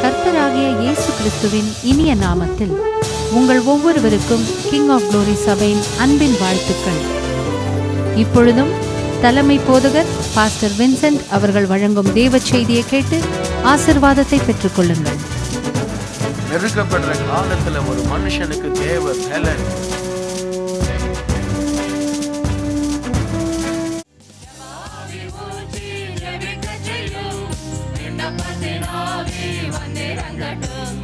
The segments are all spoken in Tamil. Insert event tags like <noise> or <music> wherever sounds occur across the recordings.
கர்த்தராகிய இயேசு கிறிஸ்துவின் இனிய நாமத்தில் உங்கள் ஒவ்வொருவருக்கும் கிங் ஆஃப் குளோரி சபையின் அன்பின் வாழ்த்துக்கள் இப்பொழுதும் தலைமை போதகர் பாஸ்டர் வின்சென்ட் அவர்கள் வழங்கும் தேவ செய்தியை கேட்டு ஆசிர்வாதத்தை பெற்றுக்கொள்ளுங்கள் நெருக்கப்படுற ஒரு மனுஷனுக்கு தேவ பலன் தட்டும்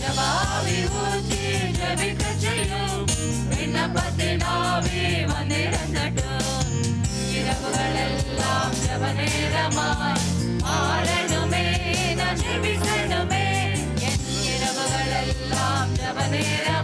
ஜபாவி ஊற்றி ஜபிக்க செய்யும் விண்ணப்பத்தினாவே வந்திருந்தட்டும் இரவுகள் எல்லாம் ஜப நேரமாய் மாறணுமே நான் ஜெபிக்கணுமே என் இரவுகள் எல்லாம் ஜப நேரம்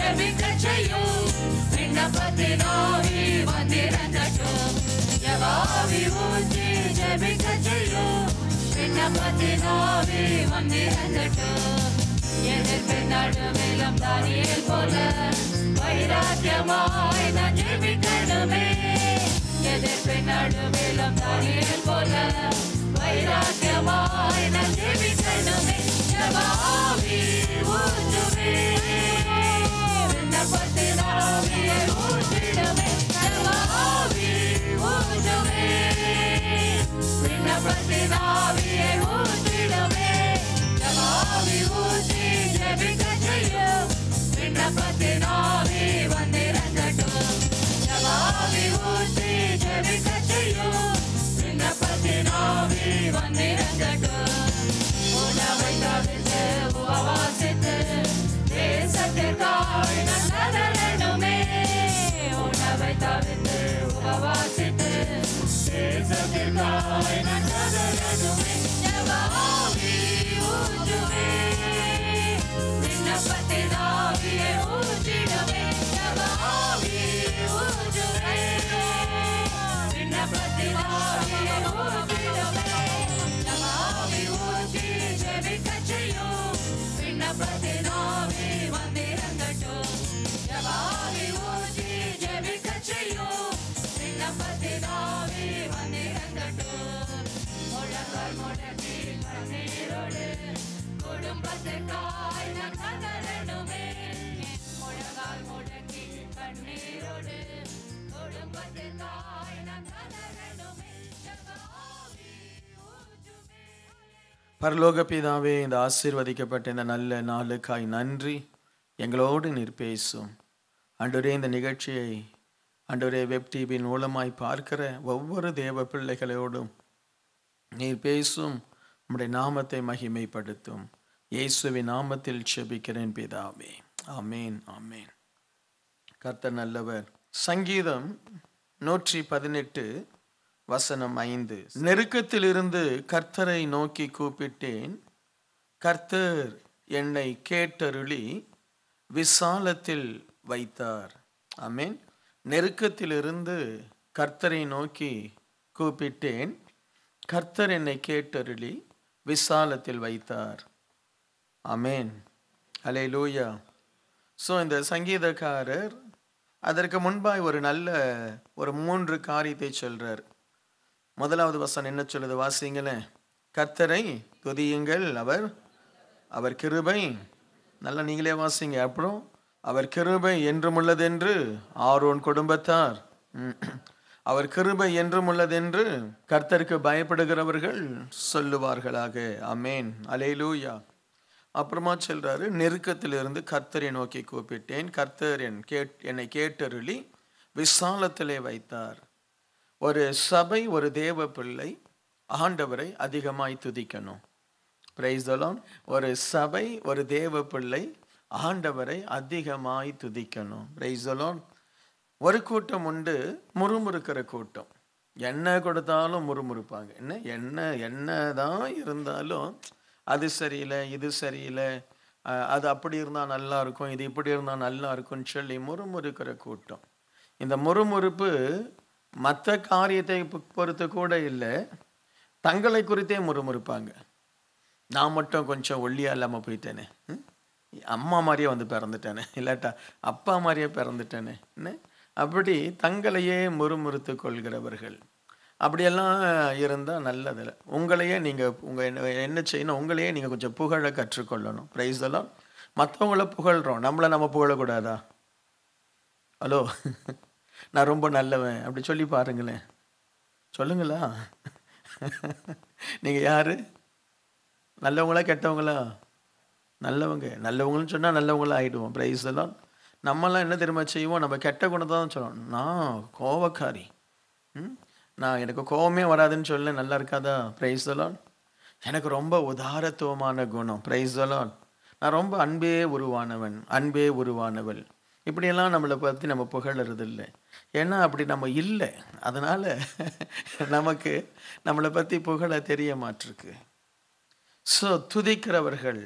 செமிக்க செய்யும் விண்ணப்பத்தினோவி வந்திறங்கட்டும் யவாவி ஊற்றி ஜெபிக்க செய்யும் விண்ணப்பத்தினோவி வந்திறங்கட்டும் எதிர்ப்பின் நடுவிலும் தானியல் போல வைராக்கியமாய் நான் ஜெபிக்கணுமே எதிர்ப்பின் நடுவில் Yeshua, in another way. Never only. பரலோக பிதாவே இந்த ஆசீர்வதிக்கப்பட்ட இந்த நல்ல நாளுக்காய் நன்றி எங்களோடு நீர் பேசும் அன்றுரே இந்த நிகழ்ச்சியை அன்றுரே வெப் டிவியின் மூலமாய் பார்க்கிற ஒவ்வொரு தேவ பிள்ளைகளோடும் நீர் பேசும் நம்முடைய நாமத்தை மகிமைப்படுத்தும் இயேசுவின் நாமத்தில் செபிக்கிறேன் பிதாவே ஆமேன் ஆமேன் கர்த்த நல்லவர் சங்கீதம் நூற்றி பதினெட்டு வசனம் ஐந்து நெருக்கத்திலிருந்து கர்த்தரை நோக்கி கூப்பிட்டேன் கர்த்தர் என்னை கேட்டருளி விசாலத்தில் வைத்தார் ஆமேன் நெருக்கத்திலிருந்து கர்த்தரை நோக்கி கூப்பிட்டேன் கர்த்தர் என்னை கேட்டருளி விசாலத்தில் வைத்தார் அமேன் அலே லூயா ஸோ இந்த சங்கீதக்காரர் அதற்கு முன்பாய் ஒரு நல்ல ஒரு மூன்று காரியத்தை சொல்கிறார் முதலாவது வசனம் என்ன சொல்லுது வாசிங்களேன் கர்த்தரை துதியுங்கள் அவர் அவர் கிருபை நல்லா நீங்களே வாசிங்க அப்புறம் அவர் கிருபை என்றும் உள்ளதென்று ஆரோன் குடும்பத்தார் அவர் கிருபை என்றும் உள்ளதென்று கர்த்தருக்கு பயப்படுகிறவர்கள் சொல்லுவார்களாக அமேன் அலே லூயா அப்புறமா சொல்கிறாரு நெருக்கத்திலிருந்து கர்த்தரை நோக்கி கூப்பிட்டேன் கர்த்தர் என் கேட் என்னை கேட்டருளி விசாலத்திலே வைத்தார் ஒரு சபை ஒரு தேவ பிள்ளை ஆண்டவரை அதிகமாய் துதிக்கணும் பிரைஸ்தலம் ஒரு சபை ஒரு தேவ பிள்ளை ஆண்டவரை அதிகமாய் துதிக்கணும் பிரைஸ்தலம் ஒரு கூட்டம் உண்டு முறுமுறுக்கிற கூட்டம் என்ன கொடுத்தாலும் முறுமுறுப்பாங்க என்ன என்ன என்ன தான் இருந்தாலும் அது சரியில்லை இது சரியில்லை அது அப்படி இருந்தால் நல்லா இருக்கும் இது இப்படி இருந்தால் நல்லா இருக்கும்னு சொல்லி முறுமுறுக்கிற கூட்டம் இந்த முறுமுறுப்பு மற்ற காரியத்தை பொறுத்து கூட இல்லை தங்களை குறித்தே முறுமுறுப்பாங்க நான் மட்டும் கொஞ்சம் ஒல்லியாக இல்லாமல் போயிட்டேனே அம்மா மாதிரியே வந்து பிறந்துட்டேனே இல்லாட்டா அப்பா மாதிரியே பிறந்துட்டேனே என்ன அப்படி தங்களையே முறுமுறுத்து கொள்கிறவர்கள் அப்படியெல்லாம் இருந்தால் நல்லதில்லை உங்களையே நீங்கள் உங்கள் என்ன என்ன செய்யணும் உங்களையே நீங்கள் கொஞ்சம் புகழ கற்றுக்கொள்ளணும் ப்ரைஸ் எல்லாம் மற்றவங்கள புகழ்கிறோம் நம்மளை நம்ம புகழக்கூடாதா ஹலோ நான் ரொம்ப நல்லவன் அப்படி சொல்லி பாருங்களேன் சொல்லுங்களா நீங்கள் யார் நல்லவங்களா கெட்டவங்களா நல்லவங்க நல்லவங்கன்னு சொன்னால் நல்லவங்களாக ஆகிடுவோம் ப்ரைஸ் எல்லாம் நம்மலாம் என்ன திரும்ப செய்வோம் நம்ம கெட்ட குணத்தை தான் சொல்லணும் நான் கோவக்காரி ம் நான் எனக்கு கோபமே வராதுன்னு சொல்ல நல்லா இருக்காதா ப்ரைஸ் தலான் எனக்கு ரொம்ப உதாரத்துவமான குணம் ப்ரைஸ் தலான் நான் ரொம்ப அன்பே உருவானவன் அன்பே உருவானவள் இப்படியெல்லாம் நம்மளை பற்றி நம்ம புகழறது இல்லை ஏன்னா அப்படி நம்ம இல்லை அதனால் <laughs> நமக்கு நம்மளை பற்றி புகழ தெரிய மாட்டிருக்கு ஸோ துதிக்கிறவர்கள்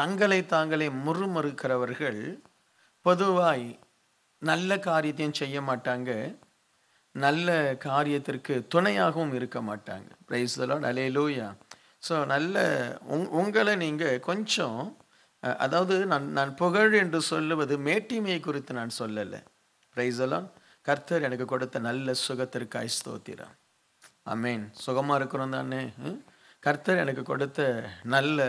தங்களை தாங்களே முறுமறுக்கிறவர்கள் பொதுவாய் நல்ல காரியத்தையும் செய்ய மாட்டாங்க நல்ல காரியத்திற்கு துணையாகவும் இருக்க மாட்டாங்க பிரைஸ் அலே லூயா ஸோ நல்ல உங் உங்களை நீங்கள் கொஞ்சம் அதாவது நான் நான் புகழ் என்று சொல்லுவது மேட்டிமையை குறித்து நான் சொல்லலை பிரைஸ் கர்த்தர் எனக்கு கொடுத்த நல்ல சுகத்திற்காய் ஐஸ்தோத்திரம் அமேன் சுகமாக இருக்கிறோம் தானே கர்த்தர் எனக்கு கொடுத்த நல்ல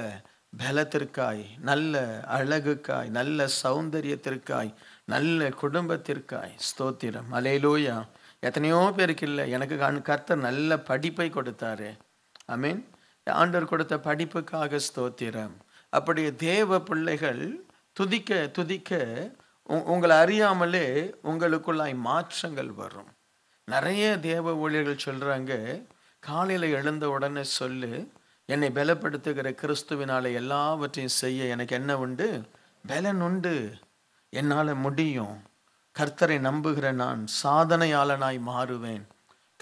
பலத்திற்காய் நல்ல அழகுக்காய் நல்ல சௌந்தரியத்திற்காய் நல்ல குடும்பத்திற்காய் ஸ்தோத்திரம் அலையிலோயா எத்தனையோ பேருக்கு இல்லை எனக்கு கண் கர்த்தர் நல்ல படிப்பை கொடுத்தாரு ஐ மீன் ஆண்டர் கொடுத்த படிப்புக்காக ஸ்தோத்திரம் அப்படி தேவ பிள்ளைகள் துதிக்க துதிக்க உங்களை அறியாமலே உங்களுக்குள்ளாய் மாற்றங்கள் வரும் நிறைய தேவ ஊழியர்கள் சொல்கிறாங்க காலையில் எழுந்த உடனே சொல்லு என்னை பலப்படுத்துகிற கிறிஸ்துவினால் எல்லாவற்றையும் செய்ய எனக்கு என்ன உண்டு பலன் உண்டு என்னால் முடியும் கர்த்தரை நம்புகிற நான் சாதனையாளனாய் மாறுவேன்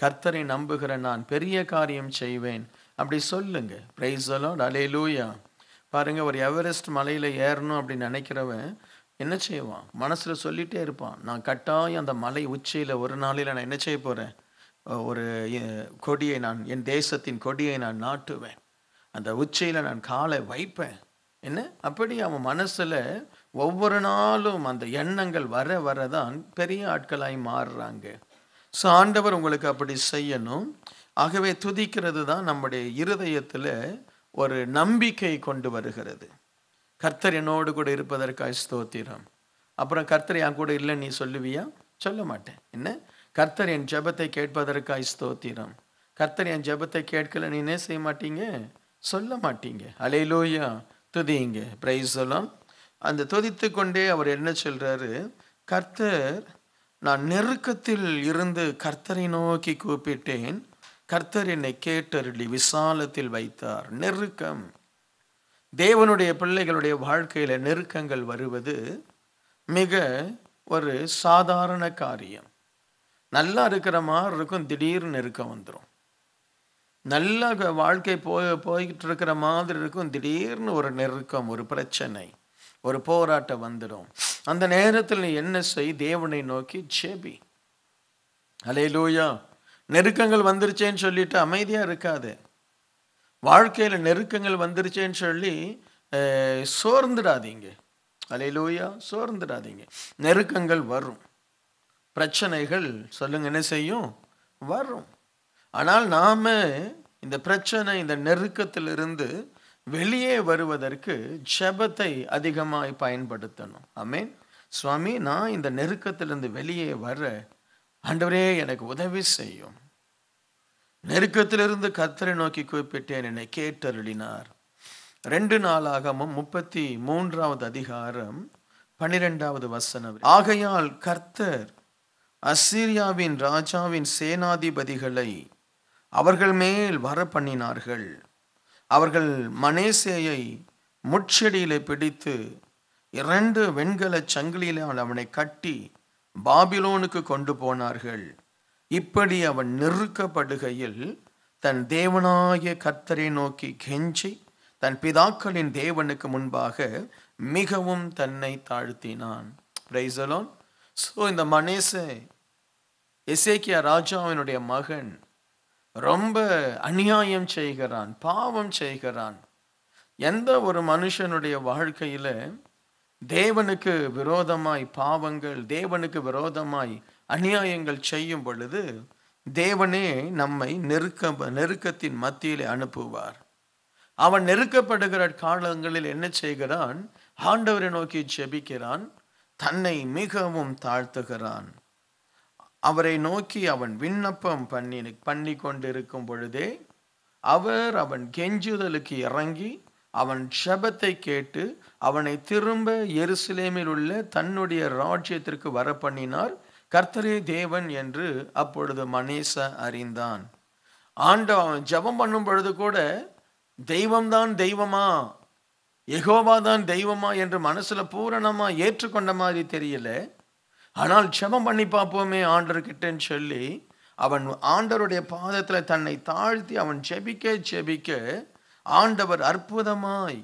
கர்த்தரை நம்புகிற நான் பெரிய காரியம் செய்வேன் அப்படி சொல்லுங்க பிரைஸ் அலேலூயா லூயா பாருங்க ஒரு எவரெஸ்ட் மலையில் ஏறணும் அப்படின்னு நினைக்கிறவன் என்ன செய்வான் மனசில் சொல்லிகிட்டே இருப்பான் நான் கட்டாயம் அந்த மலை உச்சியில் ஒரு நாளில் நான் என்ன செய்ய போகிறேன் ஒரு கொடியை நான் என் தேசத்தின் கொடியை நான் நாட்டுவேன் அந்த உச்சியில் நான் காலை வைப்பேன் என்ன அப்படி அவன் மனசில் ஒவ்வொரு நாளும் அந்த எண்ணங்கள் வர வரதான் பெரிய ஆட்களாய் மாறுறாங்க ஸோ ஆண்டவர் உங்களுக்கு அப்படி செய்யணும் ஆகவே துதிக்கிறது தான் நம்முடைய இருதயத்தில் ஒரு நம்பிக்கை கொண்டு வருகிறது கர்த்தர் என்னோடு கூட இருப்பதற்காக ஸ்தோத்திரம் அப்புறம் கர்த்தர் என் கூட இல்லை நீ சொல்லுவியா சொல்ல மாட்டேன் என்ன கர்த்தர் என் ஜபத்தை கேட்பதற்காய் ஸ்தோத்திரம் கர்த்தர் என் ஜபத்தை கேட்கல நீ என்ன செய்ய மாட்டீங்க சொல்ல மாட்டீங்க அலையிலோயா துதிங்க பிரைஸ் சொல்லாம் அந்த தொதித்து கொண்டே அவர் என்ன சொல்கிறாரு கர்த்தர் நான் நெருக்கத்தில் இருந்து கர்த்தரை நோக்கி கூப்பிட்டேன் கர்த்தர் என்னை கேட்டருளி விசாலத்தில் வைத்தார் நெருக்கம் தேவனுடைய பிள்ளைகளுடைய வாழ்க்கையில் நெருக்கங்கள் வருவது மிக ஒரு சாதாரண காரியம் நல்லா இருக்கிற மாதிரி இருக்கும் திடீர்னு நெருக்கம் வந்துடும் நல்லா வாழ்க்கை போய் போய்கிட்டு இருக்கிற மாதிரி இருக்கும் திடீர்னு ஒரு நெருக்கம் ஒரு பிரச்சனை ஒரு போராட்டம் வந்துடும் அந்த நேரத்தில் நீ என்ன செய் தேவனை நோக்கி செபி அலே லூயா நெருக்கங்கள் வந்துருச்சேன்னு சொல்லிட்டு அமைதியாக இருக்காது வாழ்க்கையில் நெருக்கங்கள் வந்துருச்சேன்னு சொல்லி சோர்ந்துடாதீங்க அலே லூயா சோர்ந்துடாதீங்க நெருக்கங்கள் வரும் பிரச்சனைகள் சொல்லுங்க என்ன செய்யும் வரும் ஆனால் நாம் இந்த பிரச்சனை இந்த நெருக்கத்திலிருந்து வெளியே வருவதற்கு ஜபத்தை அதிகமாய் பயன்படுத்தணும் அமேன் சுவாமி நான் இந்த நெருக்கத்திலிருந்து வெளியே வர ஆண்டவரே எனக்கு உதவி செய்யும் நெருக்கத்திலிருந்து கத்தரை நோக்கி குறிப்பிட்டேன் என்னை கேட்டருளினார் ரெண்டு நாளாக முப்பத்தி மூன்றாவது அதிகாரம் பன்னிரெண்டாவது வசனம் ஆகையால் கர்த்தர் அசீரியாவின் ராஜாவின் சேனாதிபதிகளை அவர்கள் மேல் வர பண்ணினார்கள் அவர்கள் மனேசேயை முட்செடியிலே பிடித்து இரண்டு வெண்கல சங்கிலியில் அவனை கட்டி பாபிலோனுக்கு கொண்டு போனார்கள் இப்படி அவன் நெருக்கப்படுகையில் தன் தேவனாய கர்த்தரை நோக்கி கெஞ்சி தன் பிதாக்களின் தேவனுக்கு முன்பாக மிகவும் தன்னை தாழ்த்தினான் பிரைசலோன் ஸோ இந்த மனேச எசேக்கியா ராஜாவினுடைய மகன் ரொம்ப அநியாயம் செய்கிறான் பாவம் செய்கிறான் எந்த ஒரு மனுஷனுடைய வாழ்க்கையில் தேவனுக்கு விரோதமாய் பாவங்கள் தேவனுக்கு விரோதமாய் அநியாயங்கள் செய்யும் பொழுது தேவனே நம்மை நெருக்க நெருக்கத்தின் மத்தியிலே அனுப்புவார் அவன் நெருக்கப்படுகிற காலங்களில் என்ன செய்கிறான் ஆண்டவரை நோக்கி ஜெபிக்கிறான் தன்னை மிகவும் தாழ்த்துகிறான் அவரை நோக்கி அவன் விண்ணப்பம் பண்ணி பண்ணி கொண்டிருக்கும் பொழுதே அவர் அவன் கெஞ்சுதலுக்கு இறங்கி அவன் ஷபத்தை கேட்டு அவனை திரும்ப எருசலேமில் உள்ள தன்னுடைய ராஜ்யத்திற்கு வர பண்ணினார் கர்த்தரே தேவன் என்று அப்பொழுது மனேச அறிந்தான் ஆண்ட அவன் ஜபம் பண்ணும் பொழுது கூட தெய்வம்தான் தெய்வமா எகோவாதான் தெய்வமா என்று மனசுல பூரணமா ஏற்றுக்கொண்ட மாதிரி தெரியல ஆனால் செபம் பண்ணி பார்ப்போமே ஆண்டர்கிட்டன்னு சொல்லி அவன் ஆண்டருடைய பாதத்தில் தன்னை தாழ்த்தி அவன் செபிக்க செபிக்க ஆண்டவர் அற்புதமாய்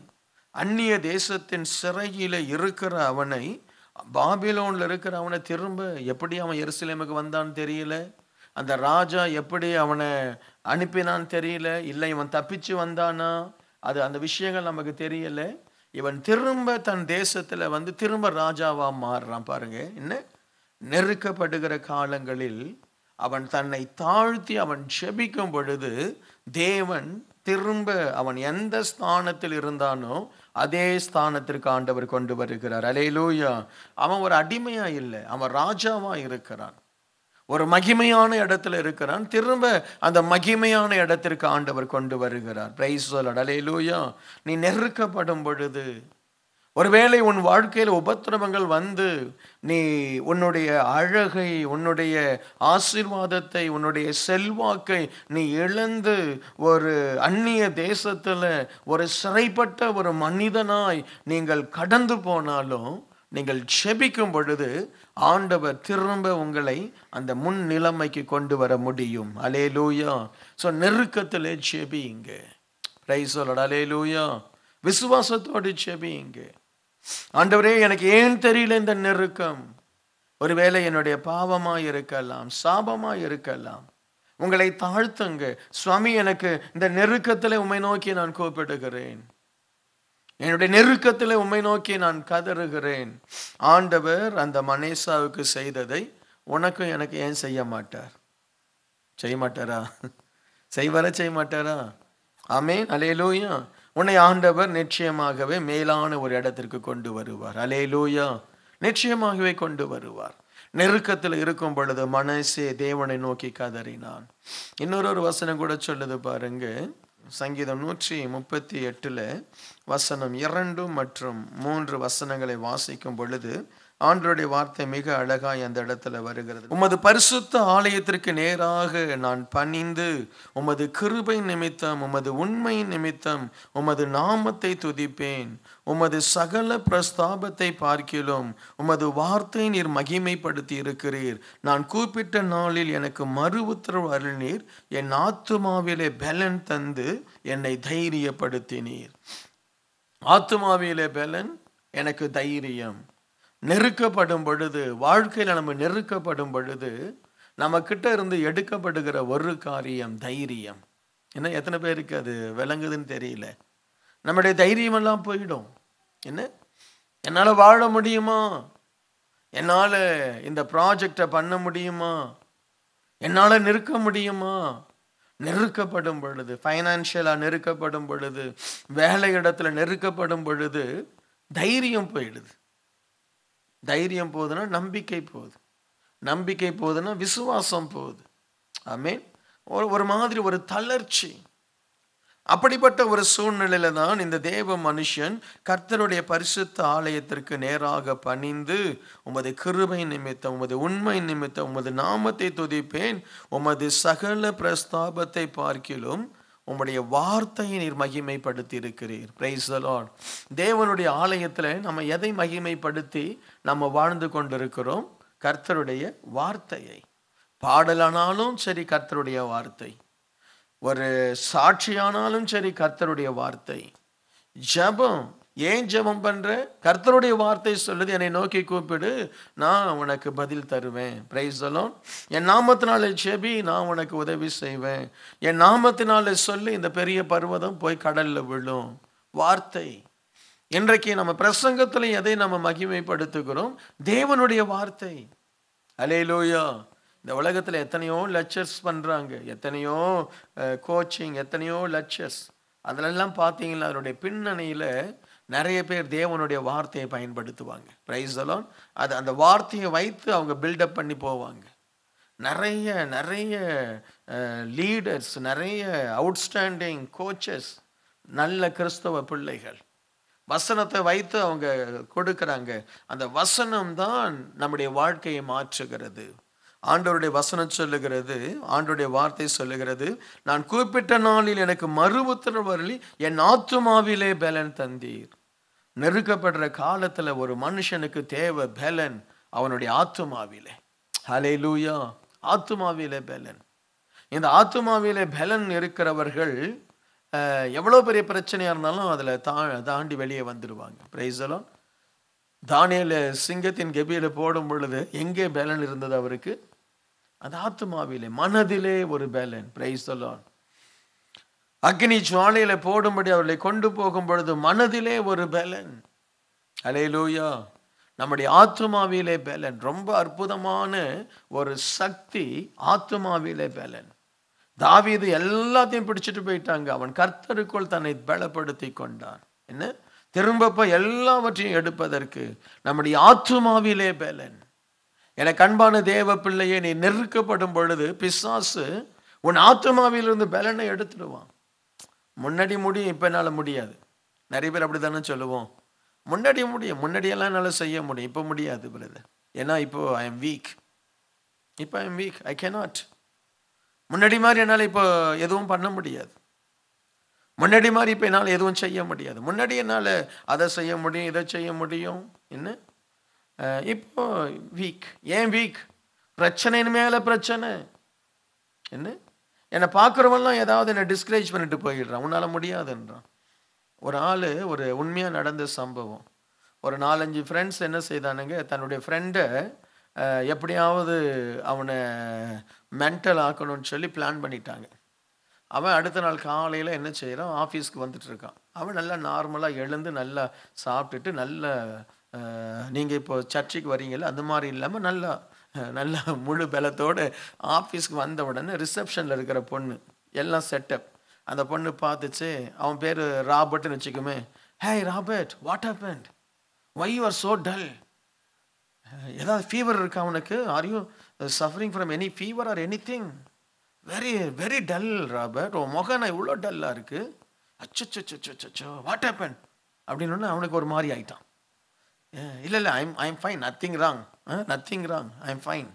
அந்நிய தேசத்தின் சிறையில் இருக்கிற அவனை பாபிலோனில் இருக்கிற அவனை திரும்ப எப்படி அவன் எருசலேமுக்கு வந்தான்னு தெரியல அந்த ராஜா எப்படி அவனை அனுப்பினான்னு தெரியல இல்லை இவன் தப்பிச்சு வந்தானா அது அந்த விஷயங்கள் நமக்கு தெரியலை இவன் திரும்ப தன் தேசத்தில் வந்து திரும்ப ராஜாவாக மாறுறான் பாருங்க என்ன நெருக்கப்படுகிற காலங்களில் அவன் தன்னை தாழ்த்தி அவன் செபிக்கும் பொழுது தேவன் திரும்ப அவன் எந்த ஸ்தானத்தில் இருந்தானோ அதே ஸ்தானத்திற்கு ஆண்டவர் கொண்டு வருகிறார் அலே லூயா அவன் ஒரு அடிமையா இல்லை அவன் ராஜாவா இருக்கிறான் ஒரு மகிமையான இடத்துல இருக்கிறான் திரும்ப அந்த மகிமையான இடத்திற்கு ஆண்டவர் கொண்டு வருகிறார் பிரைஸ் சொல்லடலே லூயா நீ நெருக்கப்படும் பொழுது ஒருவேளை உன் வாழ்க்கையில் உபத்திரவங்கள் வந்து நீ உன்னுடைய அழகை உன்னுடைய ஆசீர்வாதத்தை உன்னுடைய செல்வாக்கை நீ இழந்து ஒரு அந்நிய தேசத்தில் ஒரு சிறைப்பட்ட ஒரு மனிதனாய் நீங்கள் கடந்து போனாலும் நீங்கள் செபிக்கும் பொழுது ஆண்டவர் திரும்ப உங்களை அந்த முன் நிலைமைக்கு கொண்டு வர முடியும் அலே லூயா ஸோ நெருக்கத்தில் ஜெபிங்க ரைசோலோட அலே லூயா விசுவாசத்தோடு ஜெபிங்க ஆண்டவரே எனக்கு ஏன் தெரியல இந்த நெருக்கம் ஒருவேளை என்னுடைய பாவமாக இருக்கலாம் சாபமாக இருக்கலாம் உங்களை தாழ்த்துங்க சுவாமி எனக்கு இந்த நெருக்கத்தில் உண்மை நோக்கி நான் கூப்பிடுகிறேன் என்னுடைய நெருக்கத்தில் உண்மை நோக்கி நான் கதறுகிறேன் ஆண்டவர் அந்த மனேசாவுக்கு செய்ததை உனக்கும் எனக்கு ஏன் செய்ய மாட்டார் செய்ய மாட்டாரா <laughs> செய்வார செய்ய மாட்டாரா ஆமே அலையலூயும் உன்னை ஆண்டவர் நிச்சயமாகவே மேலான ஒரு இடத்திற்கு கொண்டு வருவார் அலே லூயா நிச்சயமாகவே கொண்டு வருவார் நெருக்கத்தில் இருக்கும் பொழுது மனசே தேவனை நோக்கி கதறினான் இன்னொரு ஒரு வசனம் கூட சொல்லுது பாருங்க சங்கீதம் நூற்றி முப்பத்தி எட்டில் வசனம் இரண்டு மற்றும் மூன்று வசனங்களை வாசிக்கும் பொழுது ஆண்டருடைய வார்த்தை மிக அழகாய் அந்த இடத்துல வருகிறது உமது பரிசுத்த ஆலயத்திற்கு நேராக நான் பணிந்து உமது கிருபை நிமித்தம் உமது உண்மை நிமித்தம் உமது நாமத்தை துதிப்பேன் உமது சகல பிரஸ்தாபத்தை பார்க்கிலும் உமது வார்த்தை நீர் மகிமைப்படுத்தி இருக்கிறீர் நான் கூப்பிட்ட நாளில் எனக்கு மறு உத்தரவு அருள்நீர் என் ஆத்துமாவிலே பலன் தந்து என்னை தைரியப்படுத்தினீர் ஆத்துமாவிலே பலன் எனக்கு தைரியம் நெருக்கப்படும் பொழுது வாழ்க்கையில் நம்ம நெருக்கப்படும் பொழுது கிட்ட இருந்து எடுக்கப்படுகிற ஒரு காரியம் தைரியம் என்ன எத்தனை பேருக்கு அது விளங்குதுன்னு தெரியல நம்முடைய தைரியமெல்லாம் போயிடும் என்ன என்னால் வாழ முடியுமா என்னால் இந்த ப்ராஜெக்டை பண்ண முடியுமா என்னால் நிற்க முடியுமா நெருக்கப்படும் பொழுது ஃபைனான்ஷியலாக நெருக்கப்படும் பொழுது வேலை இடத்துல நெருக்கப்படும் பொழுது தைரியம் போயிடுது தைரியம் போகுதுன்னா நம்பிக்கை போகுது நம்பிக்கை போகுதுன்னா விசுவாசம் போகுது ஆமீன் ஒரு ஒரு மாதிரி ஒரு தளர்ச்சி அப்படிப்பட்ட ஒரு சூழ்நிலையில தான் இந்த தேவ மனுஷன் கர்த்தருடைய பரிசுத்த ஆலயத்திற்கு நேராக பணிந்து உமது கிருபை நிமித்தம் உமது உண்மை நிமித்தம் உமது நாமத்தை துதிப்பேன் உமது சகல பிரஸ்தாபத்தை பார்க்கிலும் உங்களுடைய வார்த்தையை நீர் மகிமைப்படுத்தி இருக்கிறீர் பிரைஸ் லார்ட் தேவனுடைய ஆலயத்தில் நம்ம எதை மகிமைப்படுத்தி நம்ம வாழ்ந்து கொண்டிருக்கிறோம் கர்த்தருடைய வார்த்தையை பாடலானாலும் சரி கர்த்தருடைய வார்த்தை ஒரு சாட்சியானாலும் சரி கர்த்தருடைய வார்த்தை ஜபம் ஏன் ஜெபம் பண்ணுற கர்த்தருடைய வார்த்தை சொல்லுது என்னை நோக்கி கூப்பிடு நான் உனக்கு பதில் தருவேன் பிரைஸ் சொல்லும் என் நாமத்தினால செபி நான் உனக்கு உதவி செய்வேன் என் நாமத்தினால சொல்லி இந்த பெரிய பருவதம் போய் கடலில் விழும் வார்த்தை இன்றைக்கு நம்ம பிரசங்கத்தில் எதை நம்ம மகிமைப்படுத்துகிறோம் தேவனுடைய வார்த்தை அலேலோயா இந்த உலகத்தில் எத்தனையோ லெக்சர்ஸ் பண்ணுறாங்க எத்தனையோ கோச்சிங் எத்தனையோ லெக்சர்ஸ் அதிலெல்லாம் பார்த்தீங்கன்னா அதனுடைய பின்னணியில் நிறைய பேர் தேவனுடைய வார்த்தையை பயன்படுத்துவாங்க ப்ரைஸ் அலோன் அது அந்த வார்த்தையை வைத்து அவங்க பில்டப் பண்ணி போவாங்க நிறைய நிறைய லீடர்ஸ் நிறைய அவுட்ஸ்டாண்டிங் கோச்சஸ் நல்ல கிறிஸ்தவ பிள்ளைகள் வசனத்தை வைத்து அவங்க கொடுக்குறாங்க அந்த வசனம் தான் நம்முடைய வாழ்க்கையை மாற்றுகிறது ஆண்டவருடைய வசனம் சொல்லுகிறது ஆண்டோடைய வார்த்தை சொல்லுகிறது நான் குறிப்பிட்ட நாளில் எனக்கு மறு வரலி என் ஆத்துமாவிலே பலன் தந்தீர் நெருக்கப்படுற காலத்தில் ஒரு மனுஷனுக்கு தேவை பலன் அவனுடைய ஆத்துமாவிலே ஹலே லூயா ஆத்துமாவிலே பலன் இந்த ஆத்துமாவிலே பலன் இருக்கிறவர்கள் எவ்வளோ பெரிய பிரச்சனையாக இருந்தாலும் அதில் தா தாண்டி வெளியே வந்துடுவாங்க பிரைஸெல்லாம் தானியில் சிங்கத்தின் கெபியில் போடும் பொழுது எங்கே பலன் இருந்தது அவருக்கு அந்த ஆத்மாவிலே மனதிலே ஒரு பேலன் பிரைஸ் சொல்லான் அக்னி ஜுவாலையில போடும்படி அவர்களை கொண்டு போகும் பொழுது மனதிலே ஒரு பேலன் அலே லூயா நம்முடைய ஆத்மாவிலே பேலன் ரொம்ப அற்புதமான ஒரு சக்தி ஆத்மாவிலே பேலன் தாவீது எல்லாத்தையும் பிடிச்சிட்டு போயிட்டாங்க அவன் கர்த்தருக்குள் தன்னை பலப்படுத்தி கொண்டான் என்ன திரும்பப்ப எல்லாவற்றையும் எடுப்பதற்கு நம்முடைய ஆத்மாவிலே பேலன் எனக்கு அன்பான தேவ பிள்ளையை நீ நெருக்கப்படும் பொழுது பிசாசு உன் ஆத்மாவிலிருந்து பலனை எடுத்துடுவான் முன்னாடி முடியும் இப்போ என்னால் முடியாது நிறைய பேர் அப்படி தானே சொல்லுவோம் முன்னாடி முடியும் முன்னாடியெல்லாம் என்னால் செய்ய முடியும் இப்போ முடியாது பிரதர் ஏன்னா இப்போது ஐ எம் வீக் இப்போ I am weak I can not முன்னாடி மாதிரி என்னால் இப்போ எதுவும் பண்ண முடியாது முன்னாடி மாதிரி இப்போ என்னால் எதுவும் செய்ய முடியாது முன்னாடி என்னால் அதை செய்ய முடியும் இதை செய்ய முடியும் என்ன இப்போ வீக் ஏன் வீக் பிரச்சனையின் மேலே பிரச்சனை என்ன என்னை பார்க்குறவன்லாம் ஏதாவது என்னை டிஸ்கரேஜ் பண்ணிட்டு போயிடுறான் உன்னால் முடியாதுன்றான் ஒரு ஆள் ஒரு உண்மையாக நடந்த சம்பவம் ஒரு நாலஞ்சு ஃப்ரெண்ட்ஸ் என்ன செய்தானுங்க தன்னுடைய ஃப்ரெண்டை எப்படியாவது அவனை மென்டல் ஆக்கணும்னு சொல்லி பிளான் பண்ணிட்டாங்க அவன் அடுத்த நாள் காலையில் என்ன செய்கிறான் ஆஃபீஸ்க்கு வந்துட்டுருக்கான் அவன் நல்லா நார்மலாக எழுந்து நல்லா சாப்பிட்டுட்டு நல்ல நீங்கள் இப்போ சர்ச்சுக்கு வரீங்களா அது மாதிரி இல்லாமல் நல்லா நல்லா முழு பலத்தோடு ஆஃபீஸ்க்கு வந்த உடனே ரிசப்ஷனில் இருக்கிற பொண்ணு எல்லாம் செட்டப் அந்த பொண்ணு பார்த்துச்சு அவன் பேர் ராபர்ட்னு வச்சுக்கோமே hey Robert what happened why you are so dull ஏதாவது ஃபீவர் இருக்கா அவனுக்கு are you suffering from any fever or anything very very dull Robert உன் முகம் இவ்வளோ டல்லாக இருக்குது அச்சோ அச்சோ அச்சோ அச்சோ வாட் ஹப்பன் அப்படின்னு அவனுக்கு ஒரு மாதிரி ஆயிட்டான் இல்லை இல்லை I'm I'm fine nothing wrong nothing wrong I'm fine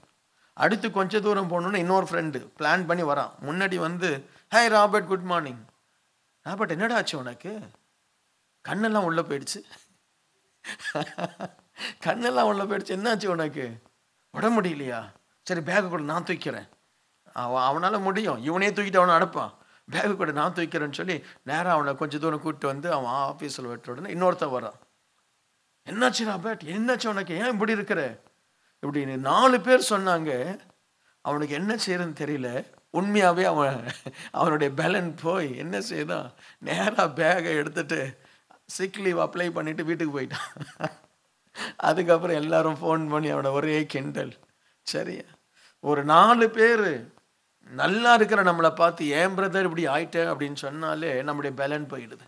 அடுத்து கொஞ்ச தூரம் போகணுன்னு இன்னொரு ஃப்ரெண்டு பிளான் பண்ணி வரான் முன்னாடி வந்து hey Robert good morning Robert என்னடா ஆச்சு உனக்கு கண்ணெல்லாம் உள்ளே போயிடுச்சு <laughs> கண்ணெல்லாம் உள்ளே போயிடுச்சு என்னாச்சு உனக்கு உடம்பு முடியலையா சரி பேக்கு கூட நான் தூக்கிறேன் அவன் அவனால் முடியும் இவனே தூக்கிட்டு அவனை அனுப்பான் பேகு கூட நான் தூக்கிறேன்னு சொல்லி நேராக அவனை கொஞ்சம் தூரம் கூப்பிட்டு வந்து அவன் ஆஃபீஸில் விட்டு உடனே இன்னொருத்தன் வரான் என்னாச்சு ராபர்ட் என்னாச்சு உனக்கு ஏன் இப்படி இருக்கிற இப்படின்னு நாலு பேர் சொன்னாங்க அவனுக்கு என்ன செய்யறதுன்னு தெரியல உண்மையாகவே அவன் அவனுடைய பேலன் போய் என்ன செய்தான் நேராக பேகை எடுத்துட்டு சிக் லீவ் அப்ளை பண்ணிவிட்டு வீட்டுக்கு போயிட்டான் அதுக்கப்புறம் எல்லாரும் ஃபோன் பண்ணி அவனை ஒரே கிண்டல் சரியா ஒரு நாலு பேர் நல்லா இருக்கிற நம்மளை பார்த்து ஏன் பிரதர் இப்படி ஆயிட்டேன் அப்படின்னு சொன்னாலே நம்முடைய பேலன் போயிடுது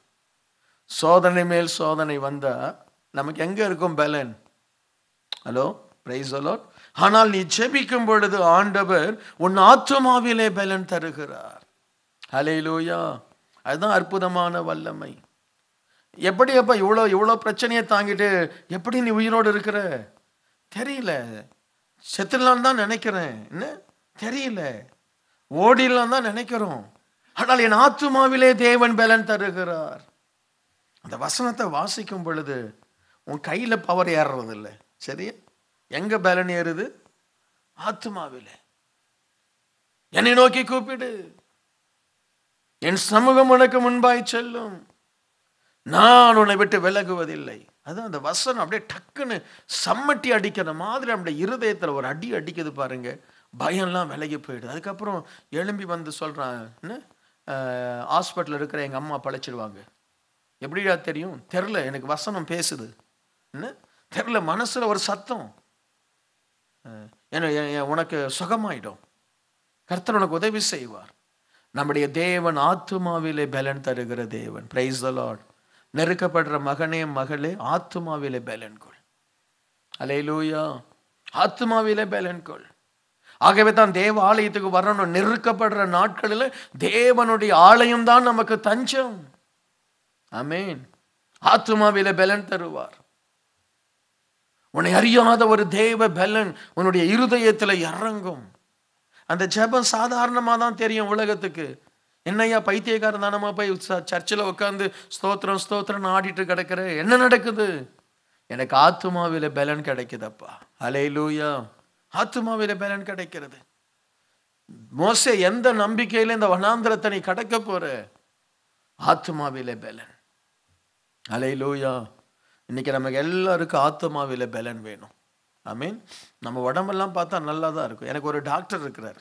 சோதனை மேல் சோதனை வந்தால் நமக்கு எங்கே இருக்கும் பலன் ஹலோ பிரைஸ் ஹலோ ஆனால் நீ செபிக்கும் பொழுது ஆண்டவர் உன் ஆத்மாவிலே பலன் தருகிறார் லூயா அதுதான் அற்புதமான வல்லமை எப்படி அப்பா இவ்வளோ இவ்வளோ பிரச்சனையை தாங்கிட்டு எப்படி நீ உயிரோடு இருக்கிற தெரியல செத்துடலான்னு தான் நினைக்கிறேன் என்ன தெரியல ஓடிடலாம் தான் நினைக்கிறோம் ஆனால் என் ஆத்மாவிலே தேவன் பலன் தருகிறார் அந்த வசனத்தை வாசிக்கும் பொழுது உன் கையில் பவர் ஏறுறது இல்லை சரியா எங்கே பலன் ஏறுது ஆத்மாவில் என்னை நோக்கி கூப்பிடு என் சமூகம் உனக்கு முன்பாய் செல்லும் நான் உன்னை விட்டு விலகுவதில்லை அதுதான் அந்த வசனம் அப்படியே டக்குன்னு சம்மட்டி அடிக்கிற மாதிரி நம்முடைய இருதயத்தில் ஒரு அடி அடிக்குது பாருங்க பயம்லாம் விலகி போயிடுது அதுக்கப்புறம் எழும்பி வந்து சொல்கிறான்னு ஹாஸ்பிட்டலில் இருக்கிற எங்கள் அம்மா பழச்சிடுவாங்க எப்படிடா தெரியும் தெரில எனக்கு வசனம் பேசுது என்ன தெரில மனசில் ஒரு சத்தம் உனக்கு சுகமாயிடும் கர்த்தர் உனக்கு உதவி செய்வார் நம்முடைய தேவன் ஆத்மாவிலே பலன் தருகிற தேவன் பிரைஸ் த லார்ட் நெருக்கப்படுற மகனே மகளே ஆத்மாவிலே பலன் கொள் லூயா ஆத்மாவிலே பலன் கொள் ஆகவே தான் தேவ ஆலயத்துக்கு வரணும் நெருக்கப்படுற நாட்களில் தேவனுடைய ஆலயம் தான் நமக்கு தஞ்சம் அமேன் ஆத்மாவிலே பலன் தருவார் உன்னை அறியாத ஒரு தேவ பலன் உன்னுடைய இருதயத்தில் இறங்கும் அந்த ஜபம் சாதாரணமாக தான் தெரியும் உலகத்துக்கு என்னையா பைத்தியக்காரதானமா போய் சர்ச்சில் உட்காந்து ஸ்தோத்திரம் ஸ்தோத்திரம் ஆடிட்டு கிடக்கிற என்ன நடக்குது எனக்கு ஆத்மாவில பலன் கிடைக்குதப்பா அலை லூயா ஆத்மாவில பலன் கிடைக்கிறது மோச எந்த நம்பிக்கையில இந்த வனாந்திரத்தனை நீ கடக்க போற ஆத்மாவில பலன் அலை லூயா இன்றைக்கி நமக்கு எல்லாருக்கும் ஆத்மாவில் பலன் வேணும் ஐ மீன் நம்ம உடம்பெல்லாம் பார்த்தா நல்லா தான் இருக்கும் எனக்கு ஒரு டாக்டர் இருக்கிறார்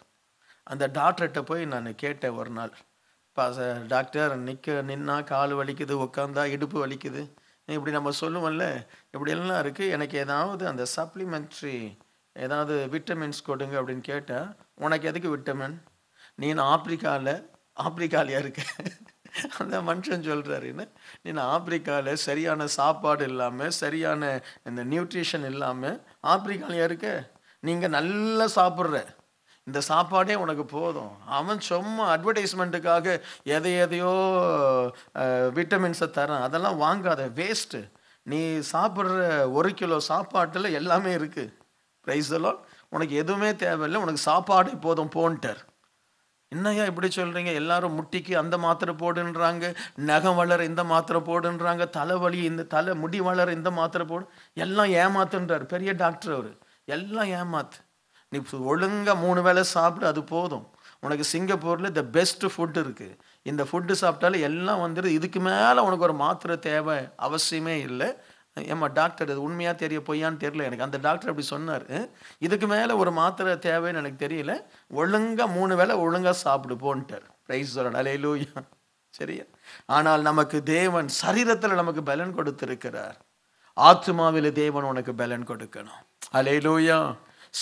அந்த டாக்டர்கிட்ட போய் நான் கேட்டேன் ஒரு நாள் பா டாக்டர் நிற்க நின்னா கால் வலிக்குது உட்காந்தா இடுப்பு வலிக்குது இப்படி நம்ம சொல்லுவோம்ல இப்படியெல்லாம் இருக்குது எனக்கு ஏதாவது அந்த சப்ளிமெண்ட்ரி ஏதாவது விட்டமின்ஸ் கொடுங்க அப்படின்னு கேட்டால் உனக்கு எதுக்கு விட்டமின் நீ நான் ஆப்பிரிக்காவில் ஆப்பிரிக்காலையாக இருக்க அந்த மனுஷன் சொல்கிறாரு என்ன நீ ஆப்பிரிக்காவில் சரியான சாப்பாடு இல்லாமல் சரியான இந்த நியூட்ரிஷன் இல்லாமல் ஆப்பிரிக்காவில் இருக்க நீங்கள் நல்லா சாப்பிட்ற இந்த சாப்பாடே உனக்கு போதும் அவன் சும்மா அட்வர்டைஸ்மெண்ட்டுக்காக எதை எதையோ விட்டமின்ஸை தரான் அதெல்லாம் வாங்காத வேஸ்ட்டு நீ சாப்பிட்ற ஒரு கிலோ சாப்பாட்டில் எல்லாமே இருக்குது ப்ரைஸ் எல்லாம் உனக்கு எதுவுமே தேவையில்லை உனக்கு சாப்பாடே போதும் போன்ட்டார் என்னையா இப்படி சொல்கிறீங்க எல்லாரும் முட்டிக்கு அந்த மாத்திரை போடுன்றாங்க நகம் வளர இந்த மாத்திரை போடுன்றாங்க தலைவலி இந்த தலை முடி வளர இந்த மாத்திரை போடு எல்லாம் ஏமாத்துன்றார் பெரிய டாக்டர் அவர் எல்லாம் ஏமாத்து நீ ஒழுங்காக மூணு வேளை சாப்பிடு அது போதும் உனக்கு சிங்கப்பூரில் த பெஸ்ட் ஃபுட் இருக்குது இந்த ஃபுட்டு சாப்பிட்டாலும் எல்லாம் வந்துடுது இதுக்கு மேலே உனக்கு ஒரு மாத்திரை தேவை அவசியமே இல்லை ஏம்மா டாக்டர் அது உண்மையாக தெரிய பொய்யான்னு தெரியல எனக்கு அந்த டாக்டர் அப்படி சொன்னார் இதுக்கு மேலே ஒரு மாத்திரை தேவைன்னு எனக்கு தெரியல ஒழுங்காக மூணு வேளை ஒழுங்காக சாப்பிடு போன்ட்டார் ரைஸ் சொல்லணும் அலையிலூயா சரியா ஆனால் நமக்கு தேவன் சரீரத்தில் நமக்கு பலன் கொடுத்துருக்கிறார் ஆத்மாவில் தேவன் உனக்கு பலன் கொடுக்கணும் அலையிலூயா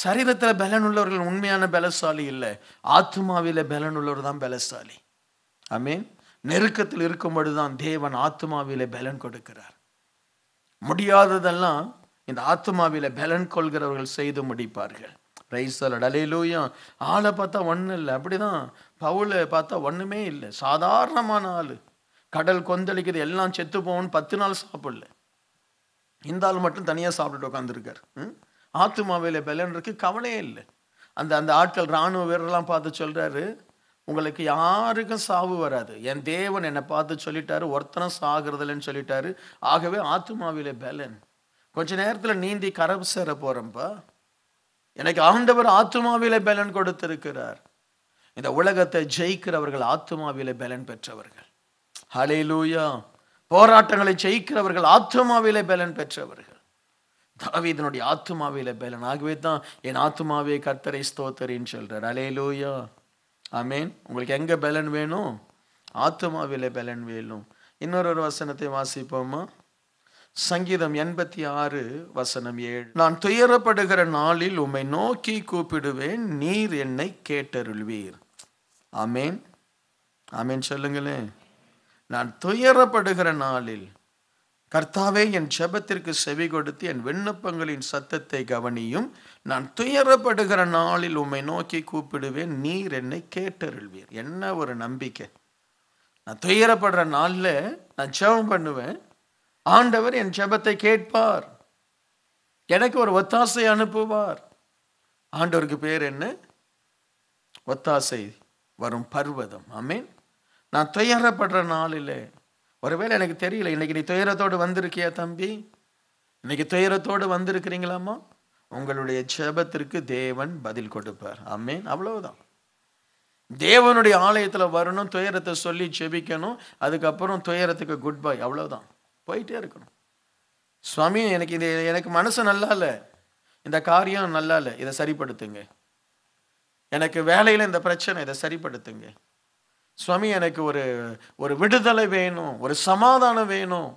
சரீரத்தில் பலன் உள்ளவர்கள் உண்மையான பலசாலி இல்லை ஆத்மாவில் பலன் உள்ளவர் தான் பலசாலி ஐ மீன் நெருக்கத்தில் இருக்கும்பொழுது தான் தேவன் ஆத்மாவிலே பலன் கொடுக்கிறார் முடியாததெல்லாம் இந்த ஆத்மாவில பலன் கொள்கிறவர்கள் செய்து முடிப்பார்கள் ரைசல் அலையிலூயும் ஆளை பார்த்தா ஒன்றும் இல்லை அப்படிதான் பவுலை பார்த்தா ஒன்றுமே இல்லை சாதாரணமான ஆள் கடல் கொந்தளிக்கிறது எல்லாம் செத்து போகணும்னு பத்து நாள் சாப்பிடல இந்த ஆள் மட்டும் தனியாக சாப்பிட்டுட்டு உட்காந்துருக்கார் ஆத்துமாவில பலன் இருக்கு கவலையே இல்லை அந்த அந்த ஆட்கள் இராணுவ வீரர்லாம் பார்த்து சொல்கிறாரு உங்களுக்கு யாருக்கும் சாவு வராது என் தேவன் என்னை பார்த்து சொல்லிட்டாரு ஒருத்தனும் சாகிறதில்லன்னு சொல்லிட்டாரு ஆகவே ஆத்மாவிலே பலன் கொஞ்ச நேரத்தில் நீந்தி கரவு சேர போகிறோம்ப்பா எனக்கு ஆண்டவர் ஆத்மாவிலே பலன் கொடுத்திருக்கிறார் இந்த உலகத்தை ஜெயிக்கிறவர்கள் ஆத்மாவிலே பலன் பெற்றவர்கள் ஹலே லூயா போராட்டங்களை ஜெயிக்கிறவர்கள் ஆத்மாவிலே பலன் பெற்றவர்கள் தாவீதனுடைய ஆத்மாவிலே பலன் ஆகவே தான் என் ஆத்மாவே கர்த்தரை ஸ்தோத்தரின்னு சொல்கிறார் அலே லூயா ஆமேன் உங்களுக்கு எங்கே பலன் வேணும் ஆத்மாவில் பலன் வேணும் இன்னொரு வசனத்தை வாசிப்போமா சங்கீதம் எண்பத்தி ஆறு வசனம் ஏழு நான் துயரப்படுகிற நாளில் உம்மை நோக்கி கூப்பிடுவேன் நீர் என்னை கேட்டருள்வீர் ஆமேன் ஆமேன் சொல்லுங்களேன் நான் துயரப்படுகிற நாளில் கர்த்தாவே என் ஜபத்திற்கு செவி கொடுத்து என் விண்ணப்பங்களின் சத்தத்தை கவனியும் நான் துயரப்படுகிற நாளில் உம்மை நோக்கி கூப்பிடுவேன் நீர் என்னை கேட்டருள்வீர் என்ன ஒரு நம்பிக்கை நான் துயரப்படுற நாளில் நான் ஜபம் பண்ணுவேன் ஆண்டவர் என் ஜபத்தை கேட்பார் எனக்கு ஒரு ஒத்தாசை அனுப்புவார் ஆண்டவருக்கு பேர் என்ன ஒத்தாசை வரும் பர்வதம் ஐ மீன் நான் துயரப்படுற நாளில் ஒருவேளை எனக்கு தெரியல இன்னைக்கு நீ துயரத்தோடு வந்திருக்கியா தம்பி இன்னைக்கு துயரத்தோடு வந்திருக்கிறீங்களாமா உங்களுடைய ஜபத்திற்கு தேவன் பதில் கொடுப்பார் அம்மேன் அவ்வளவுதான் தேவனுடைய ஆலயத்தில் வரணும் துயரத்தை சொல்லி ஜெபிக்கணும் அதுக்கப்புறம் துயரத்துக்கு குட் பை அவ்வளவுதான் போயிட்டே இருக்கணும் சுவாமி எனக்கு இது எனக்கு மனசு நல்லா இல்லை இந்த காரியம் நல்லா இல்லை இதை சரிப்படுத்துங்க எனக்கு வேலையில் இந்த பிரச்சனை இதை சரிப்படுத்துங்க சுவாமி எனக்கு ஒரு ஒரு விடுதலை வேணும் ஒரு சமாதானம் வேணும்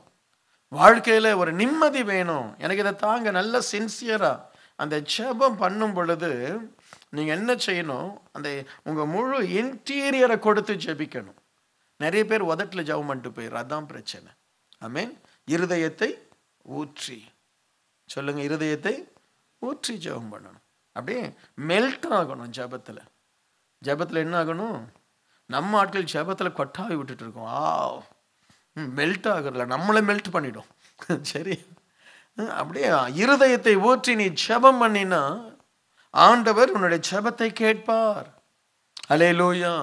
வாழ்க்கையில் ஒரு நிம்மதி வேணும் எனக்கு இதை தாங்க நல்ல சின்சியராக அந்த ஜபம் பண்ணும் பொழுது நீங்கள் என்ன செய்யணும் அந்த உங்கள் முழு இன்டீரியரை கொடுத்து ஜபிக்கணும் நிறைய பேர் உதட்டில் ஜபம் பண்ணிட்டு போயிடும் அதான் பிரச்சனை மீன் இருதயத்தை ஊற்றி சொல்லுங்கள் இருதயத்தை ஊற்றி ஜபம் பண்ணணும் அப்படியே மெல்ட் ஆகணும் ஜபத்தில் ஜபத்தில் என்ன ஆகணும் நம்ம ஆட்கள் ஜபத்தில் கொட்டாவி விட்டுட்டு இருக்கோம் ஆ மெல்ட் ஆகுறல நம்மளை மெல்ட் பண்ணிடும் <laughs> சரி அப்படியே இருதயத்தை ஊற்றி நீ ஜபம் பண்ணினா ஆண்டவர் உன்னுடைய ஜபத்தை கேட்பார் அலே லோயா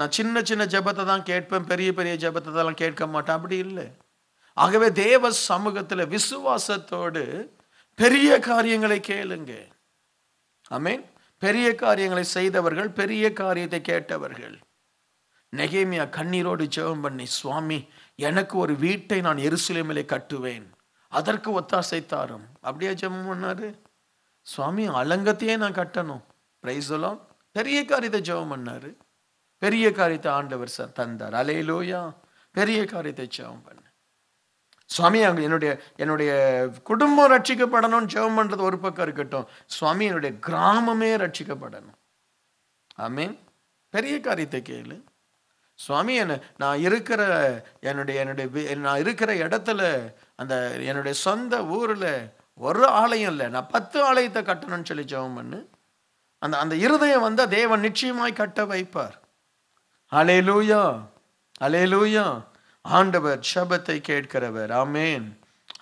நான் சின்ன சின்ன ஜபத்தை தான் கேட்பேன் பெரிய பெரிய ஜபத்தை தான் கேட்க மாட்டேன் அப்படி இல்லை ஆகவே தேவ சமூகத்தில் விசுவாசத்தோடு பெரிய காரியங்களை கேளுங்க ஐ மீன் பெரிய காரியங்களை செய்தவர்கள் பெரிய காரியத்தை கேட்டவர்கள் நெகேமியா கண்ணீரோடு ஜெபம் பண்ணி சுவாமி எனக்கு ஒரு வீட்டை நான் எருசிலேமிலே கட்டுவேன் அதற்கு ஒத்தாசை தாரும் அப்படியே ஜெபம் பண்ணாரு சுவாமி அலங்கத்தையே நான் கட்டணும் பிரைஸலாம் பெரிய காரியத்தை ஜெபம் பண்ணாரு பெரிய காரியத்தை ஆண்டவர் சார் தந்தார் அலையிலோயா பெரிய காரியத்தை ஜெபம் பண்ண சுவாமி அங்கே என்னுடைய என்னுடைய குடும்பம் ரட்சிக்கப்படணும்னு ஜெபம் பண்ணுறது ஒரு பக்கம் இருக்கட்டும் சுவாமி என்னுடைய கிராமமே ரட்சிக்கப்படணும் ஐ மீன் பெரிய காரியத்தை கேளு சுவாமி என்ன நான் இருக்கிற என்னுடைய என்னுடைய நான் இருக்கிற இடத்துல அந்த என்னுடைய சொந்த ஊரில் ஒரு ஆலயம் இல்லை நான் பத்து ஆலயத்தை கட்டணும்னு சொல்லி ஜெபம் பண்ணு அந்த அந்த இருதயம் வந்து தேவன் நிச்சயமாய் கட்ட வைப்பார் அலே லூயா அலே லூயா ஆண்டவர் சபத்தை கேட்கிறவர் ஆமேன்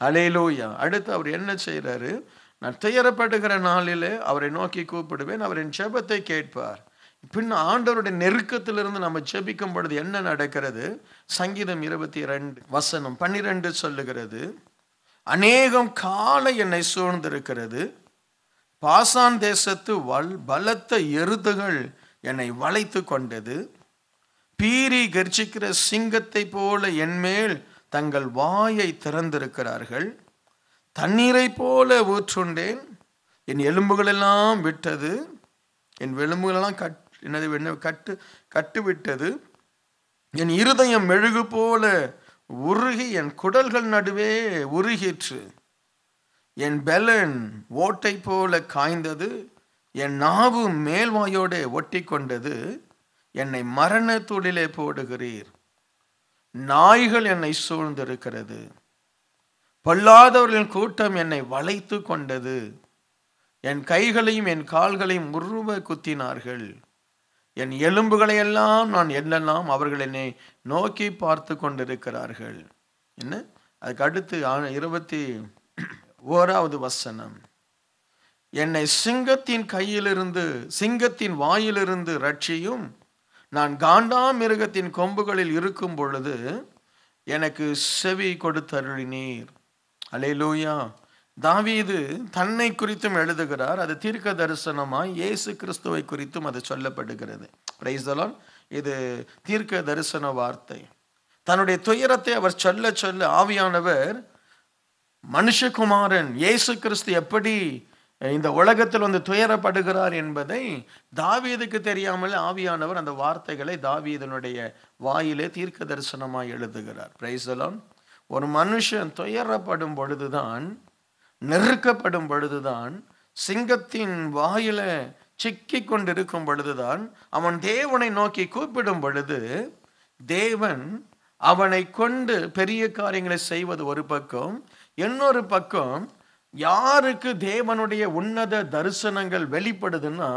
அலே லூயா அடுத்து அவர் என்ன செய்கிறாரு நான் துயரப்படுகிற நாளில் அவரை நோக்கி கூப்பிடுவேன் அவரின் செபத்தை கேட்பார் பின் ஆண்டவருடைய நெருக்கத்திலிருந்து நம்ம செபிக்கும் பொழுது என்ன நடக்கிறது சங்கீதம் இருபத்தி ரெண்டு வசனம் பன்னிரெண்டு சொல்லுகிறது அநேகம் காலை என்னை சூழ்ந்திருக்கிறது பாசான் தேசத்து வல் பலத்த எருதுகள் என்னை வளைத்து கொண்டது பீரி கர்ஜிக்கிற சிங்கத்தை போல என்மேல் தங்கள் வாயை திறந்திருக்கிறார்கள் தண்ணீரை போல ஊற்றுண்டேன் என் எலும்புகளெல்லாம் விட்டது என் எலும்புகளெல்லாம் கட் என்னது என்ன கட்டு கட்டுவிட்டது என் இருதயம் மெழுகு போல உருகி என் குடல்கள் நடுவே உருகிற்று என் பெலன் ஓட்டை போல காய்ந்தது என் நாவு மேல்வாயோடு ஒட்டி கொண்டது என்னை மரண தொழிலே போடுகிறீர் நாய்கள் என்னை சூழ்ந்திருக்கிறது பொல்லாதவர்களின் கூட்டம் என்னை வளைத்து கொண்டது என் கைகளையும் என் கால்களையும் உருவ குத்தினார்கள் என் எலும்புகளையெல்லாம் நான் என்னெல்லாம் அவர்கள் என்னை நோக்கி பார்த்து கொண்டிருக்கிறார்கள் என்ன அதுக்கு அடுத்து இருபத்தி ஓராவது வசனம் என்னை சிங்கத்தின் கையிலிருந்து சிங்கத்தின் வாயிலிருந்து ரட்சியும் நான் காண்டா மிருகத்தின் கொம்புகளில் இருக்கும் பொழுது எனக்கு செவி கொடுத்தருளினீர் அலே லூயா தாவீது தன்னை குறித்தும் எழுதுகிறார் அது தீர்க்க தரிசனமாய் இயேசு கிறிஸ்துவை குறித்தும் அது சொல்லப்படுகிறது பிரைசலான் இது தீர்க்க தரிசன வார்த்தை தன்னுடைய துயரத்தை அவர் சொல்ல சொல்ல ஆவியானவர் மனுஷகுமாரன் இயேசு கிறிஸ்து எப்படி இந்த உலகத்தில் வந்து துயரப்படுகிறார் என்பதை தாவீதுக்கு தெரியாமல் ஆவியானவர் அந்த வார்த்தைகளை தாவீதனுடைய வாயிலே தீர்க்க தரிசனமாக எழுதுகிறார் பிரைசலான் ஒரு மனுஷன் துயரப்படும் பொழுதுதான் நெருக்கப்படும் பொழுதுதான் சிங்கத்தின் வாயில சிக்கி கொண்டிருக்கும் பொழுதுதான் அவன் தேவனை நோக்கி கூப்பிடும் பொழுது தேவன் அவனை கொண்டு பெரிய காரியங்களை செய்வது ஒரு பக்கம் இன்னொரு பக்கம் யாருக்கு தேவனுடைய உன்னத தரிசனங்கள் வெளிப்படுதுன்னா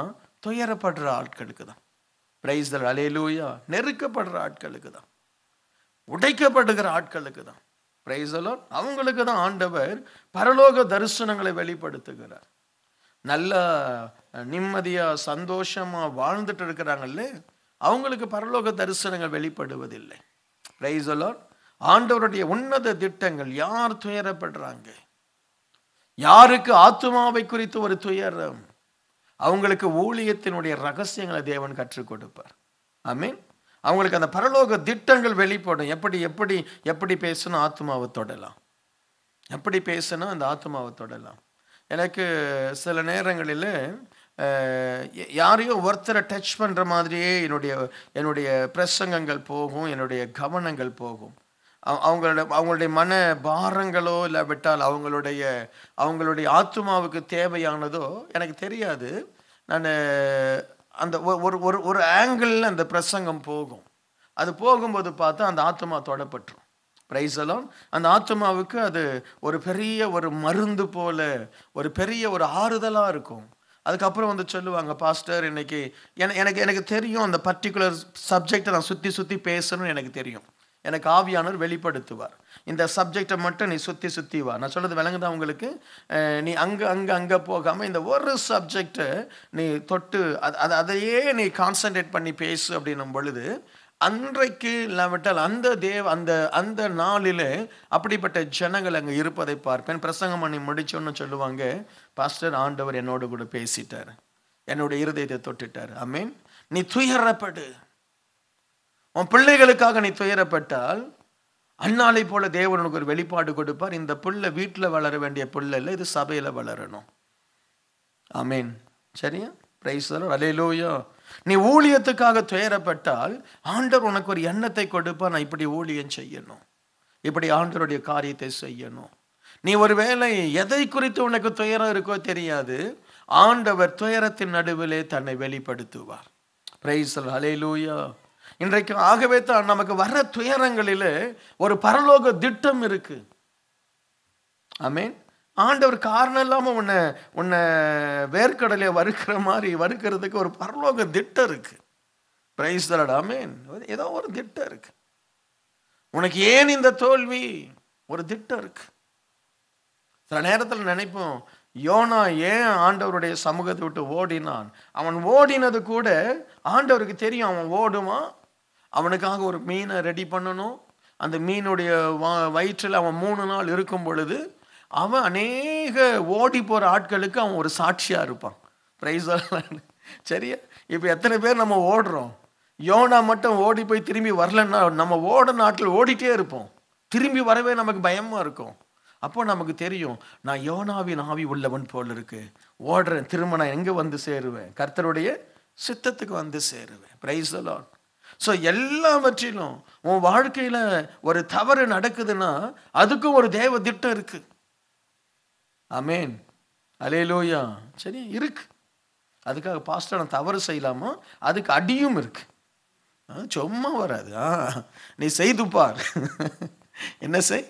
துயரப்படுற ஆட்களுக்கு தான் பிரைஸ்தல் அலையலூயா நெருக்கப்படுற ஆட்களுக்கு தான் உடைக்கப்படுகிற ஆட்களுக்கு தான் பிரைசலோ அவங்களுக்கு தான் ஆண்டவர் பரலோக தரிசனங்களை வெளிப்படுத்துகிறார் நல்லா நிம்மதியாக சந்தோஷமாக வாழ்ந்துட்டு இருக்கிறாங்கல்ல அவங்களுக்கு பரலோக தரிசனங்கள் வெளிப்படுவதில்லை பிரைசலோ ஆண்டவருடைய உன்னத திட்டங்கள் யார் துயரப்படுறாங்க யாருக்கு ஆத்மாவை குறித்து ஒரு துயரம் அவங்களுக்கு ஊழியத்தினுடைய ரகசியங்களை தேவன் கற்றுக் கொடுப்பார் ஐ மீன் அவங்களுக்கு அந்த பரலோக திட்டங்கள் வெளிப்படும் எப்படி எப்படி எப்படி பேசணும் ஆத்மாவை தொடலாம் எப்படி பேசணும் அந்த ஆத்மாவை தொடலாம் எனக்கு சில நேரங்களில் யாரையோ ஒருத்தரை டச் பண்ணுற மாதிரியே என்னுடைய என்னுடைய பிரசங்கங்கள் போகும் என்னுடைய கவனங்கள் போகும் அவங்களோட அவங்களுடைய மன பாரங்களோ இல்லாவிட்டால் அவங்களுடைய அவங்களுடைய ஆத்மாவுக்கு தேவையானதோ எனக்கு தெரியாது நான் அந்த ஒரு ஒரு ஒரு ஆங்கிளில் அந்த பிரசங்கம் போகும் அது போகும்போது பார்த்தா அந்த ஆத்மா தொடப்பட்டுரும் பிரைஸ் அந்த ஆத்மாவுக்கு அது ஒரு பெரிய ஒரு மருந்து போல ஒரு பெரிய ஒரு ஆறுதலாக இருக்கும் அதுக்கப்புறம் வந்து சொல்லுவாங்க பாஸ்டர் இன்னைக்கு எனக்கு எனக்கு தெரியும் அந்த பர்டிகுலர் சப்ஜெக்டை நான் சுற்றி சுற்றி பேசணும்னு எனக்கு தெரியும் எனக்கு ஆவியானவர் வெளிப்படுத்துவார் இந்த சப்ஜெக்டை மட்டும் நீ சுற்றி சுற்றி வா நான் சொல்கிறது விளங்குதான் உங்களுக்கு நீ அங்கே அங்கே அங்கே போகாமல் இந்த ஒரு சப்ஜெக்டை நீ தொட்டு அது அது அதையே நீ கான்சன்ட்ரேட் பண்ணி பேசு அப்படின்னும் பொழுது அன்றைக்கு இல்லாவிட்டால் அந்த தேவ் அந்த அந்த நாளில் அப்படிப்பட்ட ஜனங்கள் அங்கே இருப்பதை பார்ப்பேன் பிரசங்கம் பண்ணி முடிச்சோன்னு சொல்லுவாங்க பாஸ்டர் ஆண்டவர் என்னோடு கூட பேசிட்டார் என்னோட இருதயத்தை தொட்டுட்டார் ஐ மீன் நீ துயரப்படு உன் பிள்ளைகளுக்காக நீ துயரப்பட்டால் அண்ணாலை போல தேவனுக்கு உனக்கு ஒரு வெளிப்பாடு கொடுப்பார் இந்த பிள்ளை வீட்டில் வளர வேண்டிய பிள்ளை இல்லை இது சபையில் வளரணும் ஆமீன் சரியா பிரைஸ் அலையிலோயோ நீ ஊழியத்துக்காக துயரப்பட்டால் ஆண்டவர் உனக்கு ஒரு எண்ணத்தை கொடுப்பார் நான் இப்படி ஊழியம் செய்யணும் இப்படி ஆண்டருடைய காரியத்தை செய்யணும் நீ ஒருவேளை எதை குறித்து உனக்கு துயரம் இருக்கோ தெரியாது ஆண்டவர் துயரத்தின் நடுவிலே தன்னை வெளிப்படுத்துவார் பிரைஸ் அலையிலூயா இன்றைக்கு ஆகவே தான் நமக்கு வர துயரங்களிலே ஒரு பரலோக திட்டம் இருக்கு ஆமேன் ஆண்டவர் காரணம் இல்லாமல் உன்னை உன்னை வேர்க்கடலை வறுக்கிற மாதிரி வறுக்கிறதுக்கு ஒரு பரலோக திட்டம் இருக்கு பிரைஸ் தரடா ஆமேன் ஏதோ ஒரு திட்டம் இருக்கு உனக்கு ஏன் இந்த தோல்வி ஒரு திட்டம் இருக்கு சில நேரத்தில் நினைப்போம் யோனா ஏன் ஆண்டவருடைய சமூகத்தை விட்டு ஓடினான் அவன் ஓடினது கூட ஆண்டவருக்கு தெரியும் அவன் ஓடுவான் அவனுக்காக ஒரு மீனை ரெடி பண்ணணும் அந்த மீனுடைய வா வயிற்றில் அவன் மூணு நாள் இருக்கும் பொழுது அவன் அநேக ஓடி போகிற ஆட்களுக்கு அவன் ஒரு சாட்சியாக இருப்பான் ப்ரைஸ் சரியா இப்போ எத்தனை பேர் நம்ம ஓடுறோம் யோனா மட்டும் ஓடி போய் திரும்பி வரலன்னா நம்ம ஓட நாட்டில் ஓடிட்டே இருப்போம் திரும்பி வரவே நமக்கு பயமாக இருக்கும் அப்போ நமக்கு தெரியும் நான் யோனாவின் ஆவி உள்ளவன் போல் இருக்கு ஓடுறேன் திரும்ப நான் எங்கே வந்து சேருவேன் கர்த்தருடைய சித்தத்துக்கு வந்து சேருவேன் ப்ரைஸ் அலான் ஸோ எல்லாவற்றிலும் உன் வாழ்க்கையில் ஒரு தவறு நடக்குதுன்னா அதுக்கும் ஒரு தேவ திட்டம் இருக்கு அமேன் அலே லோயா சரி இருக்கு அதுக்காக பாஸ்டர் நான் தவறு செய்யலாமா அதுக்கு அடியும் இருக்கு சும்மா வராது ஆ நீ செய்து பார் என்ன செய்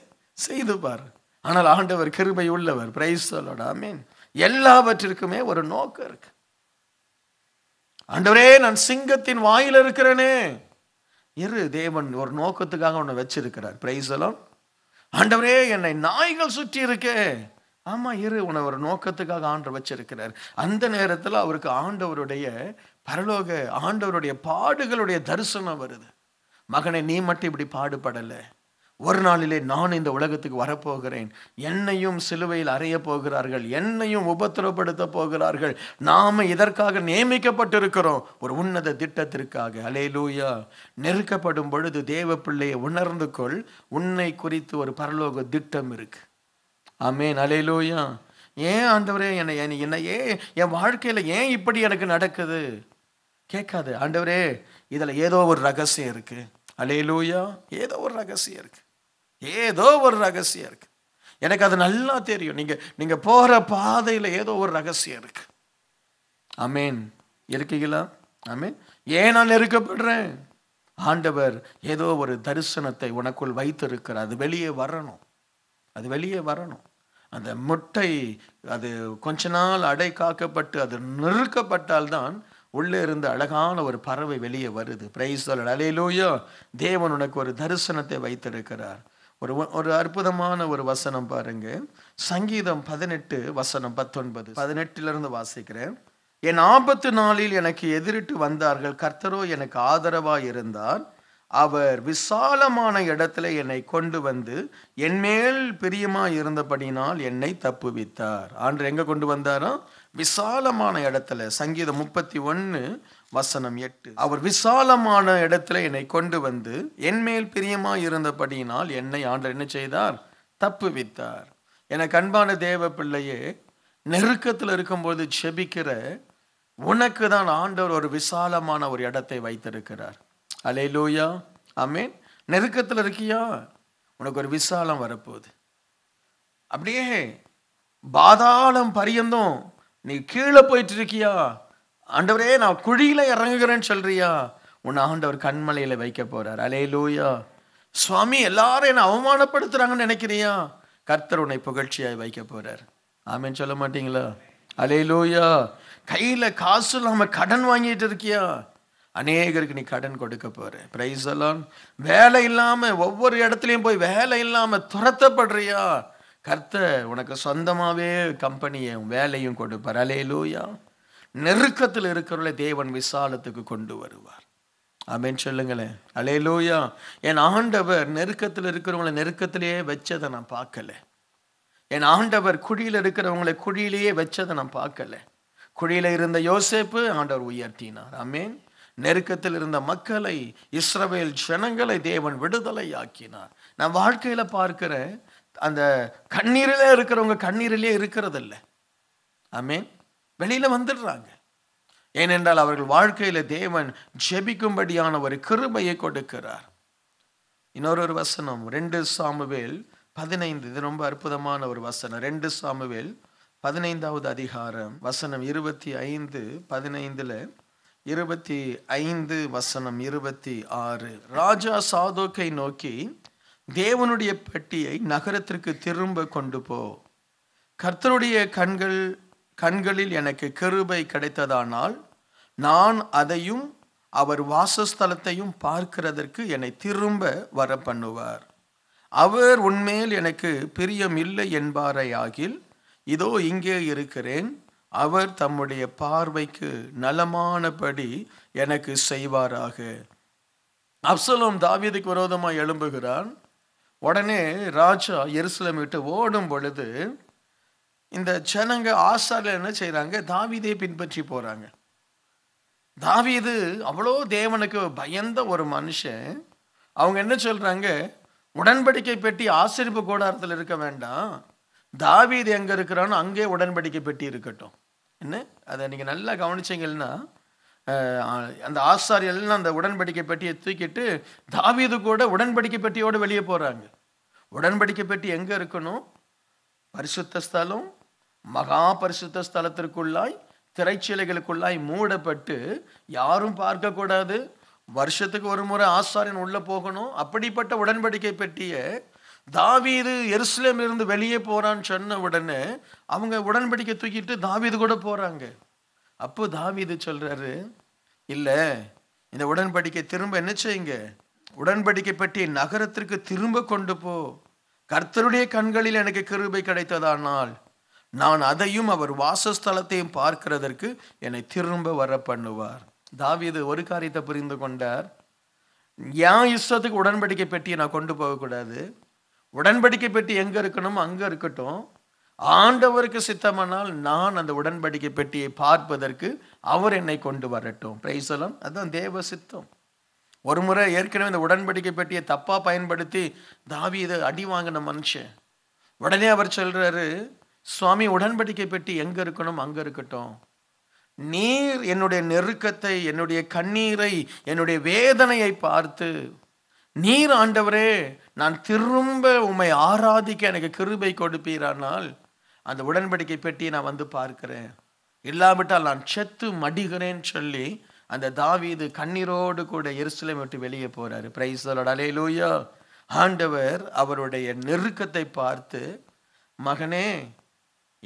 செய்து பார் ஆனால் ஆண்டவர் கிருபை உள்ளவர் பிரைஸ் சொல்லோட அமீன் எல்லாவற்றிற்குமே ஒரு நோக்கம் இருக்கு ஆண்டவரே நான் சிங்கத்தின் வாயில் இருக்கிறேனே இரு தேவன் ஒரு நோக்கத்துக்காக உன்னை வச்சிருக்கிறார் பிரைசலம் ஆண்டவரே என்னை நாய்கள் சுற்றி இருக்கே ஆமாம் இரு உன்னை ஒரு நோக்கத்துக்காக ஆண்டு வச்சிருக்கிறார் அந்த நேரத்தில் அவருக்கு ஆண்டவருடைய பரலோக ஆண்டவருடைய பாடுகளுடைய தரிசனம் வருது மகனை நீ மட்டும் இப்படி பாடுபடலை ஒரு நாளிலே நான் இந்த உலகத்துக்கு வரப்போகிறேன் என்னையும் சிலுவையில் அறைய போகிறார்கள் என்னையும் உபத்திரப்படுத்த போகிறார்கள் நாம் இதற்காக நியமிக்கப்பட்டிருக்கிறோம் ஒரு உன்னத திட்டத்திற்காக அலே லூயா நெருக்கப்படும் பொழுது தேவ பிள்ளையை உணர்ந்து கொள் உன்னை குறித்து ஒரு பரலோக திட்டம் இருக்கு அமேன் அலே லூயா ஏன் ஆண்டவரே என்னை என்னை ஏன் என் வாழ்க்கையில் ஏன் இப்படி எனக்கு நடக்குது கேட்காது ஆண்டவரே இதில் ஏதோ ஒரு ரகசியம் இருக்குது அலையலூயா ஏதோ ஒரு ரகசியம் இருக்குது ஏதோ ஒரு ரகசியம் இருக்குது எனக்கு அது நல்லா தெரியும் நீங்கள் நீங்கள் போகிற பாதையில் ஏதோ ஒரு ரகசியம் இருக்குது அமேன் இருக்கீங்களா அமேன் ஏன் நான் நெருக்கப்படுறேன் ஆண்டவர் ஏதோ ஒரு தரிசனத்தை உனக்குள் வைத்திருக்கிறார் அது வெளியே வரணும் அது வெளியே வரணும் அந்த முட்டை அது கொஞ்ச நாள் அடை காக்கப்பட்டு அது நிறுக்கப்பட்டால்தான் உள்ளே இருந்து அழகான ஒரு பறவை வெளியே வருது பிரைஸ் அலையிலோயோ தேவன் உனக்கு ஒரு தரிசனத்தை வைத்திருக்கிறார் ஒரு ஒரு அற்புதமான ஒரு வசனம் பாருங்க சங்கீதம் பதினெட்டு வசனம் பத்தொன்பது பதினெட்டிலிருந்து வாசிக்கிறேன் என் ஆபத்து நாளில் எனக்கு எதிரிட்டு வந்தார்கள் கர்த்தரோ எனக்கு ஆதரவாக இருந்தார் அவர் விசாலமான இடத்துல என்னை கொண்டு வந்து என்மேல் பிரியமா இருந்தபடினால் என்னை தப்புவித்தார் ஆண்டு எங்க கொண்டு வந்தாரோ விசாலமான இடத்துல சங்கீதம் முப்பத்தி ஒன்று வசனம் எட்டு அவர் விசாலமான இடத்துல என்னை கொண்டு வந்து என்மேல் பிரியமா இருந்தபடியினால் என்னை ஆண்டர் என்ன செய்தார் தப்பு வித்தார் என கண்பான தேவ பிள்ளையே நெருக்கத்தில் இருக்கும்போது செபிக்கிற உனக்கு தான் ஆண்டவர் ஒரு விசாலமான ஒரு இடத்தை வைத்திருக்கிறார் அலே லூயா ஆமீன் நெருக்கத்தில் இருக்கியா உனக்கு ஒரு விசாலம் வரப்போகுது அப்படியே பாதாளம் பரியந்தும் நீ கீழே போயிட்டு இருக்கியா ஆண்டவரே நான் குழியில் இறங்குகிறேன்னு சொல்கிறியா உன்னை ஆண்டவர் கண்மலையில் வைக்க போகிறார் அலே லூயா சுவாமி எல்லாரும் என்னை அவமானப்படுத்துகிறாங்கன்னு நினைக்கிறியா கர்த்தர் உன்னை புகழ்ச்சியாய் வைக்க போகிறார் ஆமேன்னு சொல்ல மாட்டீங்களா அலே லூயா கையில் காசு இல்லாமல் கடன் வாங்கிட்டு இருக்கியா அநேகருக்கு நீ கடன் கொடுக்க போகிற ப்ரைஸ் எல்லாம் வேலை இல்லாமல் ஒவ்வொரு இடத்துலையும் போய் வேலை இல்லாமல் துரத்தப்படுறியா கர்த்தர் உனக்கு சொந்தமாகவே கம்பெனியை வேலையும் கொடுப்பார் அலே லூயா நெருக்கத்தில் இருக்கிறவர்களை தேவன் விசாலத்துக்கு கொண்டு வருவார் அப்படின்னு சொல்லுங்களேன் அலையலூயா என் ஆண்டவர் நெருக்கத்தில் இருக்கிறவங்களை நெருக்கத்திலேயே வச்சதை நான் பார்க்கல என் ஆண்டவர் குழியில் இருக்கிறவங்களை குழியிலேயே வச்சதை நான் பார்க்கல குழியில் இருந்த யோசேப்பு ஆண்டவர் உயர்த்தினார் அமேன் நெருக்கத்தில் இருந்த மக்களை இஸ்ரவேல் ஜனங்களை தேவன் விடுதலை ஆக்கினார் நான் வாழ்க்கையில் பார்க்கிற அந்த கண்ணீரில் இருக்கிறவங்க கண்ணீரிலே இருக்கிறதில்ல அமேன் வெளியில வந்துடுறாங்க ஏனென்றால் அவர்கள் வாழ்க்கையில தேவன் ஜெபிக்கும்படியான ஒரு கிருபையை கொடுக்கிறார் இன்னொரு வசனம் ரெண்டு சாமுவேல் பதினைந்து இது ரொம்ப அற்புதமான ஒரு வசனம் ரெண்டு சாமுவேல் பதினைந்தாவது அதிகாரம் வசனம் இருபத்தி ஐந்து பதினைந்துல இருபத்தி ஐந்து வசனம் இருபத்தி ஆறு ராஜா சாதோக்கை நோக்கி தேவனுடைய பெட்டியை நகரத்திற்கு திரும்ப கொண்டு போ கர்த்தருடைய கண்கள் கண்களில் எனக்கு கிருபை கிடைத்ததானால் நான் அதையும் அவர் வாசஸ்தலத்தையும் பார்க்கிறதற்கு என்னை திரும்ப வர பண்ணுவார் அவர் உண்மையில் எனக்கு பிரியம் இல்லை என்பாரையாகில் இதோ இங்கே இருக்கிறேன் அவர் தம்முடைய பார்வைக்கு நலமானபடி எனக்கு செய்வாராக அப்சலோம் தாவியதுக்கு விரோதமாக எழும்புகிறான் உடனே ராஜா எருசலம் விட்டு ஓடும் பொழுது இந்த ஜனங்க ஆசாரில் என்ன செய்கிறாங்க தாவிதே பின்பற்றி போகிறாங்க தாவிது அவ்வளோ தேவனுக்கு பயந்த ஒரு மனுஷன் அவங்க என்ன சொல்கிறாங்க உடன்படிக்கை பெட்டி ஆசிரிப்பு கோடாரத்தில் இருக்க வேண்டாம் தாவீது எங்கே இருக்கிறானோ அங்கே உடன்படிக்கை பெட்டி இருக்கட்டும் என்ன அதை நீங்கள் நல்லா கவனிச்சிங்கன்னா அந்த ஆசாரியெல்லாம் அந்த உடன்படிக்கை பெட்டியை தூக்கிட்டு தாவீது கூட உடன்படிக்கை பெட்டியோடு வெளியே போகிறாங்க உடன்படிக்கை பெட்டி எங்கே இருக்கணும் பரிசுத்த ஸ்தலம் மகா பரிசுத்த ஸ்தலத்திற்குள்ளாய் திரைச்சீலைகளுக்குள்ளாய் மூடப்பட்டு யாரும் பார்க்கக்கூடாது வருஷத்துக்கு ஒரு முறை ஆசாரியன் உள்ளே போகணும் அப்படிப்பட்ட உடன்படிக்கை பெட்டிய தாவீது எருசலேம் இருந்து வெளியே போகிறான்னு சொன்ன உடனே அவங்க உடன்படிக்கை தூக்கிட்டு தாவீது கூட போகிறாங்க அப்போ தாவீது சொல்கிறாரு இல்லை இந்த உடன்படிக்கை திரும்ப என்ன செய்யுங்க உடன்படிக்கை பெட்டி நகரத்திற்கு திரும்ப கொண்டு போ கர்த்தருடைய கண்களில் எனக்கு கிருபை கிடைத்ததானால் நான் அதையும் அவர் வாசஸ்தலத்தையும் பார்க்கிறதற்கு என்னை திரும்ப வர பண்ணுவார் தாவிது ஒரு காரியத்தை புரிந்து கொண்டார் ஏன் இஷ்டத்துக்கு உடன்படிக்கை பெட்டியை நான் கொண்டு போகக்கூடாது உடன்படிக்கை பெட்டி எங்கே இருக்கணும் அங்கே இருக்கட்டும் ஆண்டவருக்கு சித்தமானால் நான் அந்த உடன்படிக்கை பெட்டியை பார்ப்பதற்கு அவர் என்னை கொண்டு வரட்டும் பிரைசலம் அதுதான் தேவ சித்தம் ஒரு முறை ஏற்கனவே இந்த உடன்படிக்கை பெட்டியை தப்பாக பயன்படுத்தி தாவி இதை அடி வாங்கின மனுஷன் உடனே அவர் சொல்கிறாரு சுவாமி உடன்படிக்கை பெட்டி எங்கே இருக்கணும் அங்கே இருக்கட்டும் நீர் என்னுடைய நெருக்கத்தை என்னுடைய கண்ணீரை என்னுடைய வேதனையை பார்த்து நீர் ஆண்டவரே நான் திரும்ப உம்மை ஆராதிக்க எனக்கு கிருபை கொடுப்பீரானால் அந்த உடன்படிக்கை பெட்டியை நான் வந்து பார்க்கிறேன் இல்லாவிட்டால் நான் செத்து மடிகிறேன் சொல்லி அந்த தாவீது கண்ணீரோடு கூட எரிசலை விட்டு வெளியே போறாரு பிரைசலோட லூயா ஆண்டவர் அவருடைய நெருக்கத்தை பார்த்து மகனே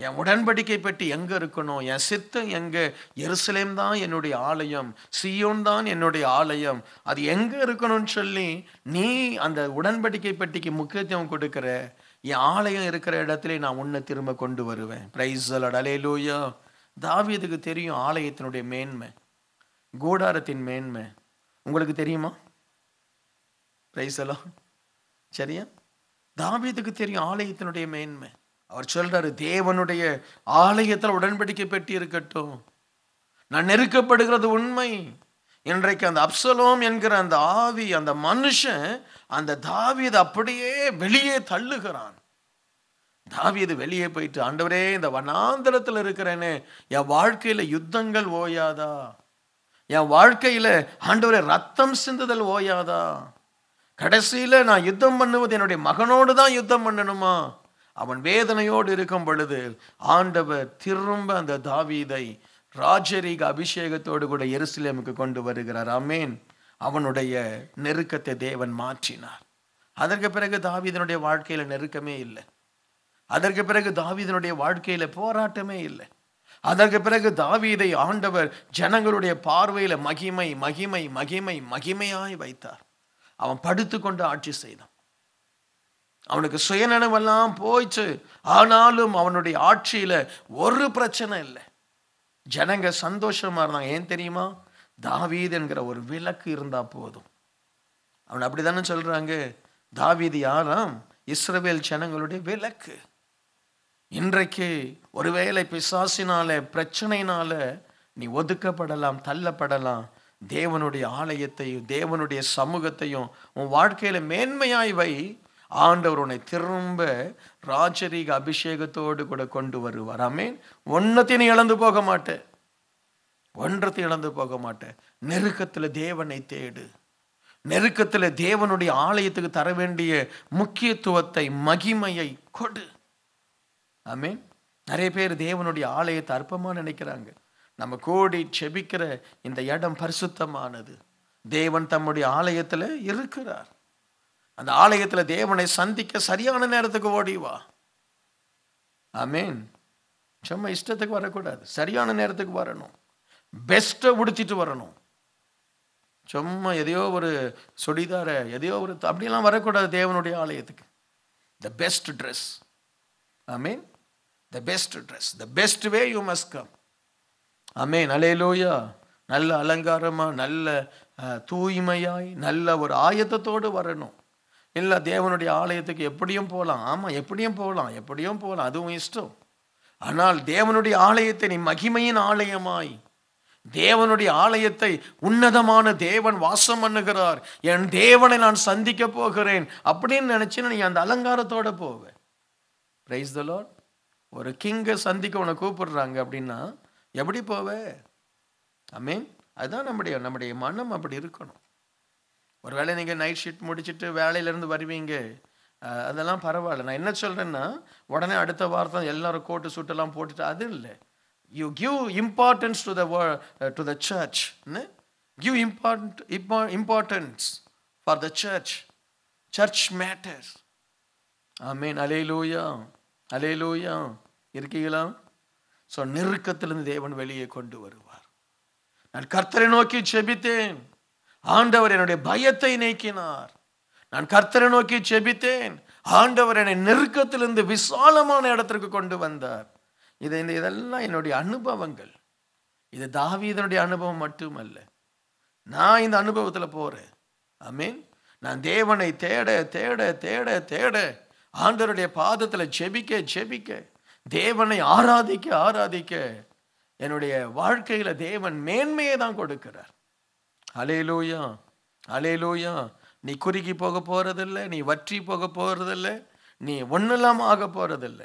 என் உடன்படிக்கை பெட்டி எங்கே இருக்கணும் என் சித்தம் எங்கே எருசலேம் தான் என்னுடைய ஆலயம் சியோன் தான் என்னுடைய ஆலயம் அது எங்கே இருக்கணும்னு சொல்லி நீ அந்த உடன்படிக்கை பெட்டிக்கு முக்கியத்துவம் கொடுக்குற என் ஆலயம் இருக்கிற இடத்துல நான் உன்னை திரும்ப கொண்டு வருவேன் ப்ரைஸ் அடலே லூயா தாவியதுக்கு தெரியும் ஆலயத்தினுடைய மேன்மை கூடாரத்தின் மேன்மை உங்களுக்கு தெரியுமா ப்ரைஸ் சரியா தாவியதுக்கு தெரியும் ஆலயத்தினுடைய மேன்மை அவர் சொல்றாரு தேவனுடைய ஆலயத்தில் உடன்படிக்கை பெட்டி இருக்கட்டும் நான் நெருக்கப்படுகிறது உண்மை இன்றைக்கு அந்த அப்சலோம் என்கிற அந்த ஆவி அந்த மனுஷன் அந்த தாவியது அப்படியே வெளியே தள்ளுகிறான் தாவியது வெளியே போயிட்டு ஆண்டவரே இந்த வனாந்திரத்தில் இருக்கிறேனே என் வாழ்க்கையில் யுத்தங்கள் ஓயாதா என் வாழ்க்கையில் ஆண்டவரே ரத்தம் சிந்துதல் ஓயாதா கடைசியில் நான் யுத்தம் பண்ணுவது என்னுடைய மகனோடு தான் யுத்தம் பண்ணணுமா அவன் வேதனையோடு இருக்கும் பொழுது ஆண்டவர் திரும்ப அந்த தாவீதை ராஜரீக அபிஷேகத்தோடு கூட எருசலேமுக்கு கொண்டு வருகிறார் அமேன் அவனுடைய நெருக்கத்தை தேவன் மாற்றினார் அதற்கு பிறகு தாவீதனுடைய வாழ்க்கையில் நெருக்கமே இல்லை அதற்கு பிறகு தாவீதனுடைய வாழ்க்கையில் போராட்டமே இல்லை அதற்கு பிறகு தாவீதை ஆண்டவர் ஜனங்களுடைய பார்வையில் மகிமை மகிமை மகிமை மகிமையாய் வைத்தார் அவன் படுத்து கொண்டு ஆட்சி செய்தான் அவனுக்கு சுயநனவெல்லாம் போயிடுச்சு ஆனாலும் அவனுடைய ஆட்சியில் ஒரு பிரச்சனை இல்லை ஜனங்க சந்தோஷமாக இருந்தாங்க ஏன் தெரியுமா தாவீது என்கிற ஒரு விளக்கு இருந்தால் போதும் அவன் அப்படி தானே சொல்கிறாங்க தாவீது யாராம் இஸ்ரவேல் ஜனங்களுடைய விளக்கு இன்றைக்கு ஒருவேளை பிசாசினால பிரச்சனையினால நீ ஒதுக்கப்படலாம் தள்ளப்படலாம் தேவனுடைய ஆலயத்தையும் தேவனுடைய சமூகத்தையும் உன் வாழ்க்கையில் மேன்மையாய் வை ஆண்டவர் உன்னை திரும்ப ராஜரீக அபிஷேகத்தோடு கூட கொண்டு வருவார் அமீன் ஒன்றத்தையும் நீ இழந்து போக மாட்டேன் ஒன்றத்தையும் இழந்து போக மாட்டேன் நெருக்கத்தில் தேவனை தேடு நெருக்கத்தில் தேவனுடைய ஆலயத்துக்கு தர வேண்டிய முக்கியத்துவத்தை மகிமையை கொடு ஆமீன் நிறைய பேர் தேவனுடைய ஆலயத்தை அற்பமாக நினைக்கிறாங்க நம்ம கோடி செபிக்கிற இந்த இடம் பரிசுத்தமானது தேவன் தம்முடைய ஆலயத்தில் இருக்கிறார் அந்த ஆலயத்தில் தேவனை சந்திக்க சரியான நேரத்துக்கு ஓடிவா ஆமீன் சும்மா இஷ்டத்துக்கு வரக்கூடாது சரியான நேரத்துக்கு வரணும் பெஸ்ட்டை உடிச்சிட்டு வரணும் சும்மா எதையோ ஒரு சொடிதார எதையோ ஒரு அப்படிலாம் வரக்கூடாது தேவனுடைய ஆலயத்துக்கு the best dress I mean the best dress the best way you must come amen hallelujah நல்ல அலங்காரமாக நல்ல தூய்மையாய் நல்ல ஒரு ஆயத்தத்தோடு வரணும் இல்லை தேவனுடைய ஆலயத்துக்கு எப்படியும் போகலாம் ஆமாம் எப்படியும் போகலாம் எப்படியும் போகலாம் அதுவும் இஷ்டம் ஆனால் தேவனுடைய ஆலயத்தை நீ மகிமையின் ஆலயமாய் தேவனுடைய ஆலயத்தை உன்னதமான தேவன் வாசம் பண்ணுகிறார் என் தேவனை நான் சந்திக்க போகிறேன் அப்படின்னு நினச்சின்னு நீ அந்த அலங்காரத்தோடு போவேன் பிரைஸ் த லார்ட் ஒரு கிங்கை சந்திக்க உன கூப்பிடுறாங்க அப்படின்னா எப்படி போவ ஐ மீன் அதுதான் நம்முடைய நம்முடைய மனம் அப்படி இருக்கணும் ஒருவேளை நீங்கள் நைட் ஷிஃப்ட் முடிச்சுட்டு வேலையிலேருந்து வருவீங்க அதெல்லாம் பரவாயில்ல நான் என்ன சொல்கிறேன்னா உடனே அடுத்த வாரத்தில் எல்லோரும் கோட்டு சூட்டெல்லாம் போட்டுட்டு அது இல்லை you give importance to the to the church give இப்போ importance for the church church matters amen halle அலே லூயா இருக்கீங்களா ஸோ நெருக்கத்திலிருந்து தேவன் வெளியே கொண்டு வருவார் நான் கர்த்தரை நோக்கி செபித்தேன் ஆண்டவர் என்னுடைய பயத்தை நீக்கினார் நான் கர்த்தரை நோக்கி செபித்தேன் ஆண்டவர் என்னை நெருக்கத்திலிருந்து விசாலமான இடத்திற்கு கொண்டு வந்தார் இது இந்த இதெல்லாம் என்னுடைய அனுபவங்கள் இது தாவீதனுடைய அனுபவம் மட்டுமல்ல நான் இந்த அனுபவத்தில் போகிறேன் ஐ மீன் நான் தேவனை தேட தேட தேட தேட ஆண்டவருடைய பாதத்தில் செபிக்க செபிக்க தேவனை ஆராதிக்க ஆராதிக்க என்னுடைய வாழ்க்கையில் தேவன் மேன்மையை தான் கொடுக்கிறார் அலே லோயா நீ குறுகி போக போகிறதில்ல நீ வற்றி போக போகிறதில்ல நீ இல்லாமல் ஆக போகிறதில்ல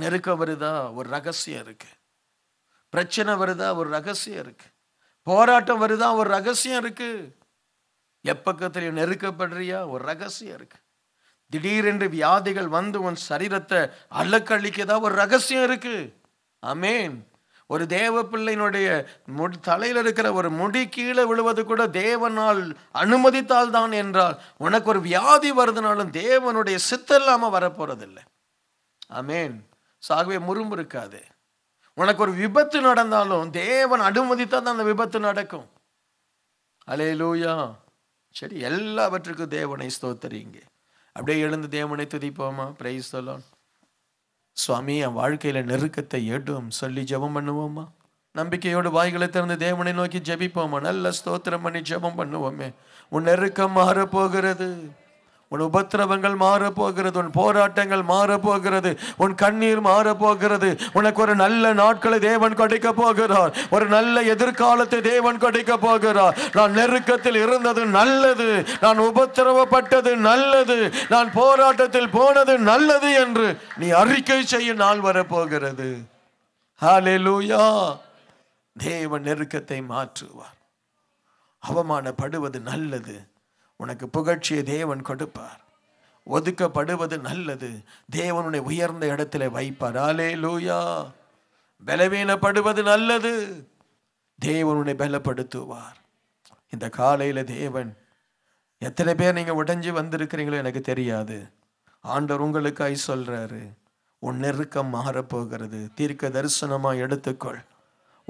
நெருக்கம் வருதா ஒரு ரகசியம் இருக்குது பிரச்சனை வருதா ஒரு ரகசியம் இருக்குது போராட்டம் வருதா ஒரு ரகசியம் இருக்குது எப்பக்கத்தில் நெருக்கப்படுறியா ஒரு ரகசியம் இருக்குது திடீரென்று வியாதிகள் வந்து உன் சரீரத்தை அலக்கழிக்கதா ஒரு ரகசியம் இருக்கு அமேன் ஒரு தேவ பிள்ளையினுடைய முடி தலையில் இருக்கிற ஒரு முடி கீழே விழுவது கூட தேவனால் அனுமதித்தால் தான் என்றால் உனக்கு ஒரு வியாதி வருதுனாலும் தேவனுடைய சித்தம் வரப்போறதில்லை அமேன் சாகவே முறும்பு இருக்காது உனக்கு ஒரு விபத்து நடந்தாலும் தேவன் அனுமதித்தால் தான் அந்த விபத்து நடக்கும் அலே லூயா சரி எல்லாவற்றுக்கும் தேவனை ஸ்தோத்தரிங்க அப்படியே எழுந்து தேவனை துதிப்போமா பிரைஸ் சொல்லணும் சுவாமி என் வாழ்க்கையில் நெருக்கத்தை எடும் சொல்லி ஜெபம் பண்ணுவோமா நம்பிக்கையோடு வாய்களை திறந்து தேவனை நோக்கி ஜபிப்போமா நல்ல ஸ்தோத்திரம் பண்ணி ஜெபம் பண்ணுவோமே உன் நெருக்கம் மாறப்போகிறது உன் உபத்திரவங்கள் மாறப்போகிறது உன் போராட்டங்கள் மாறப்போகிறது உன் கண்ணீர் மாறப்போகிறது உனக்கு ஒரு நல்ல நாட்களை தேவன் கொடைக்க போகிறார் ஒரு நல்ல எதிர்காலத்தை தேவன் கொடுக்க போகிறார் நான் நெருக்கத்தில் இருந்தது நல்லது நான் உபத்திரவப்பட்டது நல்லது நான் போராட்டத்தில் போனது நல்லது என்று நீ அறிக்கை செய்ய நாள் வரப்போகிறது ஹாலே லூயா தேவன் நெருக்கத்தை மாற்றுவார் அவமானப்படுவது நல்லது உனக்கு புகழ்ச்சியை தேவன் கொடுப்பார் ஒதுக்கப்படுவது நல்லது தேவனுடைய உயர்ந்த இடத்துல வைப்பார் ஆலே லூயா பலவீனப்படுவது நல்லது தேவனுடைய பலப்படுத்துவார் இந்த காலையில் தேவன் எத்தனை பேர் நீங்கள் உடைஞ்சு வந்திருக்கிறீங்களோ எனக்கு தெரியாது ஆண்டவர் உங்களுக்காய் சொல்கிறாரு உன் நெருக்கம் மாறப்போகிறது தீர்க்க தரிசனமாக எடுத்துக்கொள்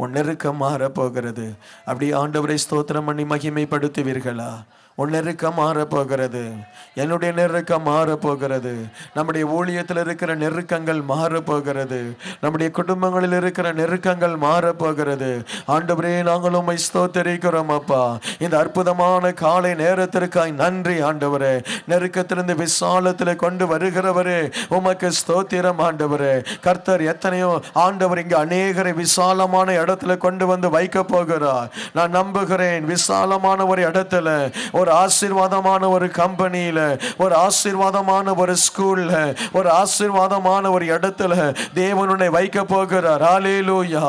உன் நெருக்கம் மாறப்போகிறது அப்படி ஆண்டவரை ஸ்தோத்திரம் பண்ணி மகிமைப்படுத்துவீர்களா உன் நெருக்கம் மாறப்போகிறது என்னுடைய நெருக்கம் மாறப்போகிறது நம்முடைய ஊழியத்தில் இருக்கிற நெருக்கங்கள் மாறப்போகிறது நம்முடைய குடும்பங்களில் இருக்கிற நெருக்கங்கள் மாறப்போகிறது ஆண்டவரே நாங்கள் நாங்களும் தெரிவிக்கிறோம் அப்பா இந்த அற்புதமான காலை நேரத்திற்காய் நன்றி ஆண்டவரே நெருக்கத்திலிருந்து விசாலத்தில் கொண்டு வருகிறவரே உமக்கு ஸ்தோத்திரம் ஆண்டவரே கர்த்தர் எத்தனையோ ஆண்டவர் இங்கே அநேகரை விசாலமான இடத்துல கொண்டு வந்து வைக்க போகிறார் நான் நம்புகிறேன் விசாலமான ஒரு இடத்துல ஒரு ஆசீர்வாதமான ஒரு கம்பெனியில் ஒரு ஆசீர்வாதமான ஒரு ஸ்கூலில் ஒரு ஆசீர்வாதமான ஒரு இடத்துல தேவனுடைய வைக்க போகிறார் ஆலேலூயா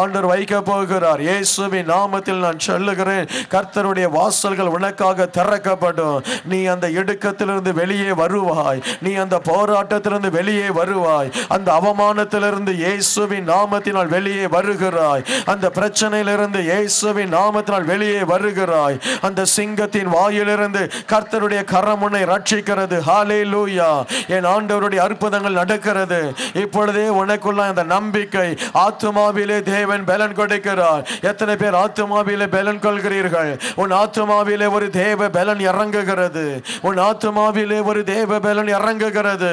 ஆண்டர் வைக்க போகிறார் இயேசுவி நாமத்தில் நான் சொல்லுகிறேன் கர்த்தருடைய வாசல்கள் உனக்காக திறக்கப்படும் நீ அந்த இடுக்கத்திலிருந்து வெளியே வருவாய் நீ அந்த போராட்டத்திலிருந்து வெளியே வருவாய் அந்த அவமானத்திலிருந்து இயேசுவின் நாமத்தினால் வெளியே வருகிறாய் அந்த பிரச்சனையிலிருந்து இயேசுவின் நாமத்தினால் வெளியே வருகிறாய் அந்த சிங்கத்தின் வாயிலிருந்து கர்த்தருடைய கரம் உன்னை ரட்சிக்கிறது ஹாலே லூயா என் ஆண்டவருடைய அற்புதங்கள் நடக்கிறது இப்பொழுதே உனக்குள்ள அந்த நம்பிக்கை ஆத்துமாவிலே தேவன் பலன் கொடுக்கிறார் எத்தனை பேர் ஆத்துமாவிலே பலன் கொள்கிறீர்கள் உன் ஆத்துமாவிலே ஒரு தேவ பலன் இறங்குகிறது உன் ஆத்துமாவிலே ஒரு தேவ பலன் இறங்குகிறது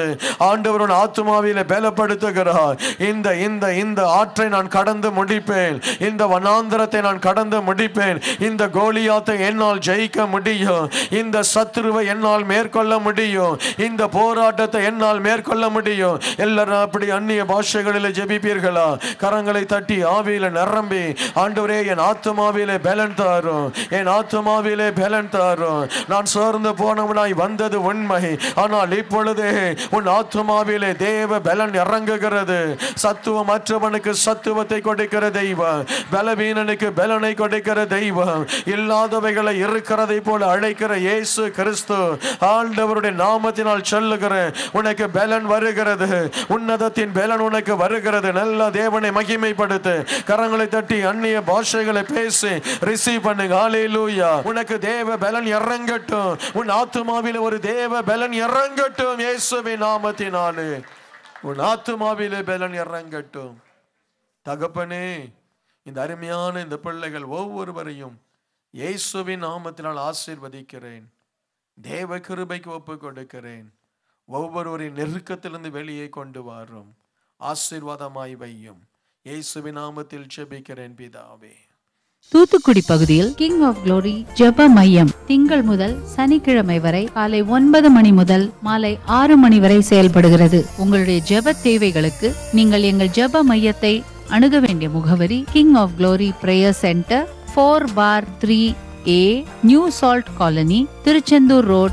ஆண்டவர் உன் ஆத்துமாவிலே பலப்படுத்துகிறார் இந்த இந்த இந்த ஆற்றை நான் கடந்து முடிப்பேன் இந்த வனாந்திரத்தை நான் கடந்து முடிப்பேன் இந்த கோலியாத்தை என்னால் ஜெயிக்க முடியும் முடியும் இந்த சத்ருவை என்னால் மேற்கொள்ள முடியும் இந்த போராட்டத்தை என்னால் மேற்கொள்ள முடியும் எல்லாரும் அப்படி அந்நிய பாஷைகளில் ஜெபிப்பீர்களா கரங்களை தட்டி ஆவியில நிரம்பி ஆண்டவரே என் ஆத்மாவிலே பலன் தாரும் என் ஆத்மாவிலே பலன் தாரும் நான் சோர்ந்து போனவனாய் வந்தது உண்மை ஆனால் இப்பொழுது உன் ஆத்மாவிலே தேவ பலன் இறங்குகிறது சத்துவம் மற்றவனுக்கு சத்துவத்தை கொடுக்கிற தெய்வம் பலவீனனுக்கு பலனை கொடுக்கிற தெய்வம் இல்லாதவைகளை இருக்கிறதை போல அழைக்கிற இயேசு கிறிஸ்து ஆண்டவருடைய நாமத்தினால் சொல்லுகிறேன் உனக்கு பலன் வருகிறது உன்னதத்தின் பலன் உனக்கு வருகிறது நல்ல தேவனை மகிமைப்படுத்து கரங்களை தட்டி அந்நிய பாஷைகளை பேசி ரிசீவ் பண்ணுங்க லூயா உனக்கு தேவ பலன் இறங்கட்டும் உன் ஆத்துமாவில் ஒரு தேவ பலன் இறங்கட்டும் இயேசுவின் நாமத்தினாலே உன் ஆத்துமாவில் பலன் இறங்கட்டும் தகப்பனே இந்த அருமையான இந்த பிள்ளைகள் ஒவ்வொருவரையும் இயேசுவின் நாமத்தினால் ஆசீர்வதிக்கிறேன் தேவ கிருபைக்கு ஒப்பு கொடுக்கிறேன் ஒவ்வொருவரின் நெருக்கத்திலிருந்து வெளியே கொண்டு வரும் ஆசீர்வாதமாய் வையும் இயேசுவின் நாமத்தில் ஜெபிக்கிறேன் பிதாவே தூத்துக்குடி பகுதியில் கிங் ஆஃப் குளோரி ஜப மையம் திங்கள் முதல் சனிக்கிழமை வரை காலை ஒன்பது மணி முதல் மாலை ஆறு மணி வரை செயல்படுகிறது உங்களுடைய ஜப தேவைகளுக்கு நீங்கள் எங்கள் ஜப மையத்தை அணுக வேண்டிய முகவரி King of Glory Prayer Centre 4 bar 3A, New Salt Colony, Tiruchendur Road,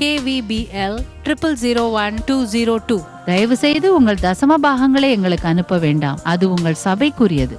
KVPL triple zero one two zero two தயவு செய்து உங்கள் தசம பாகங்களை எங்களுக்கு அனுப்ப வேண்டாம் அது உங்கள் சபைக்குரியது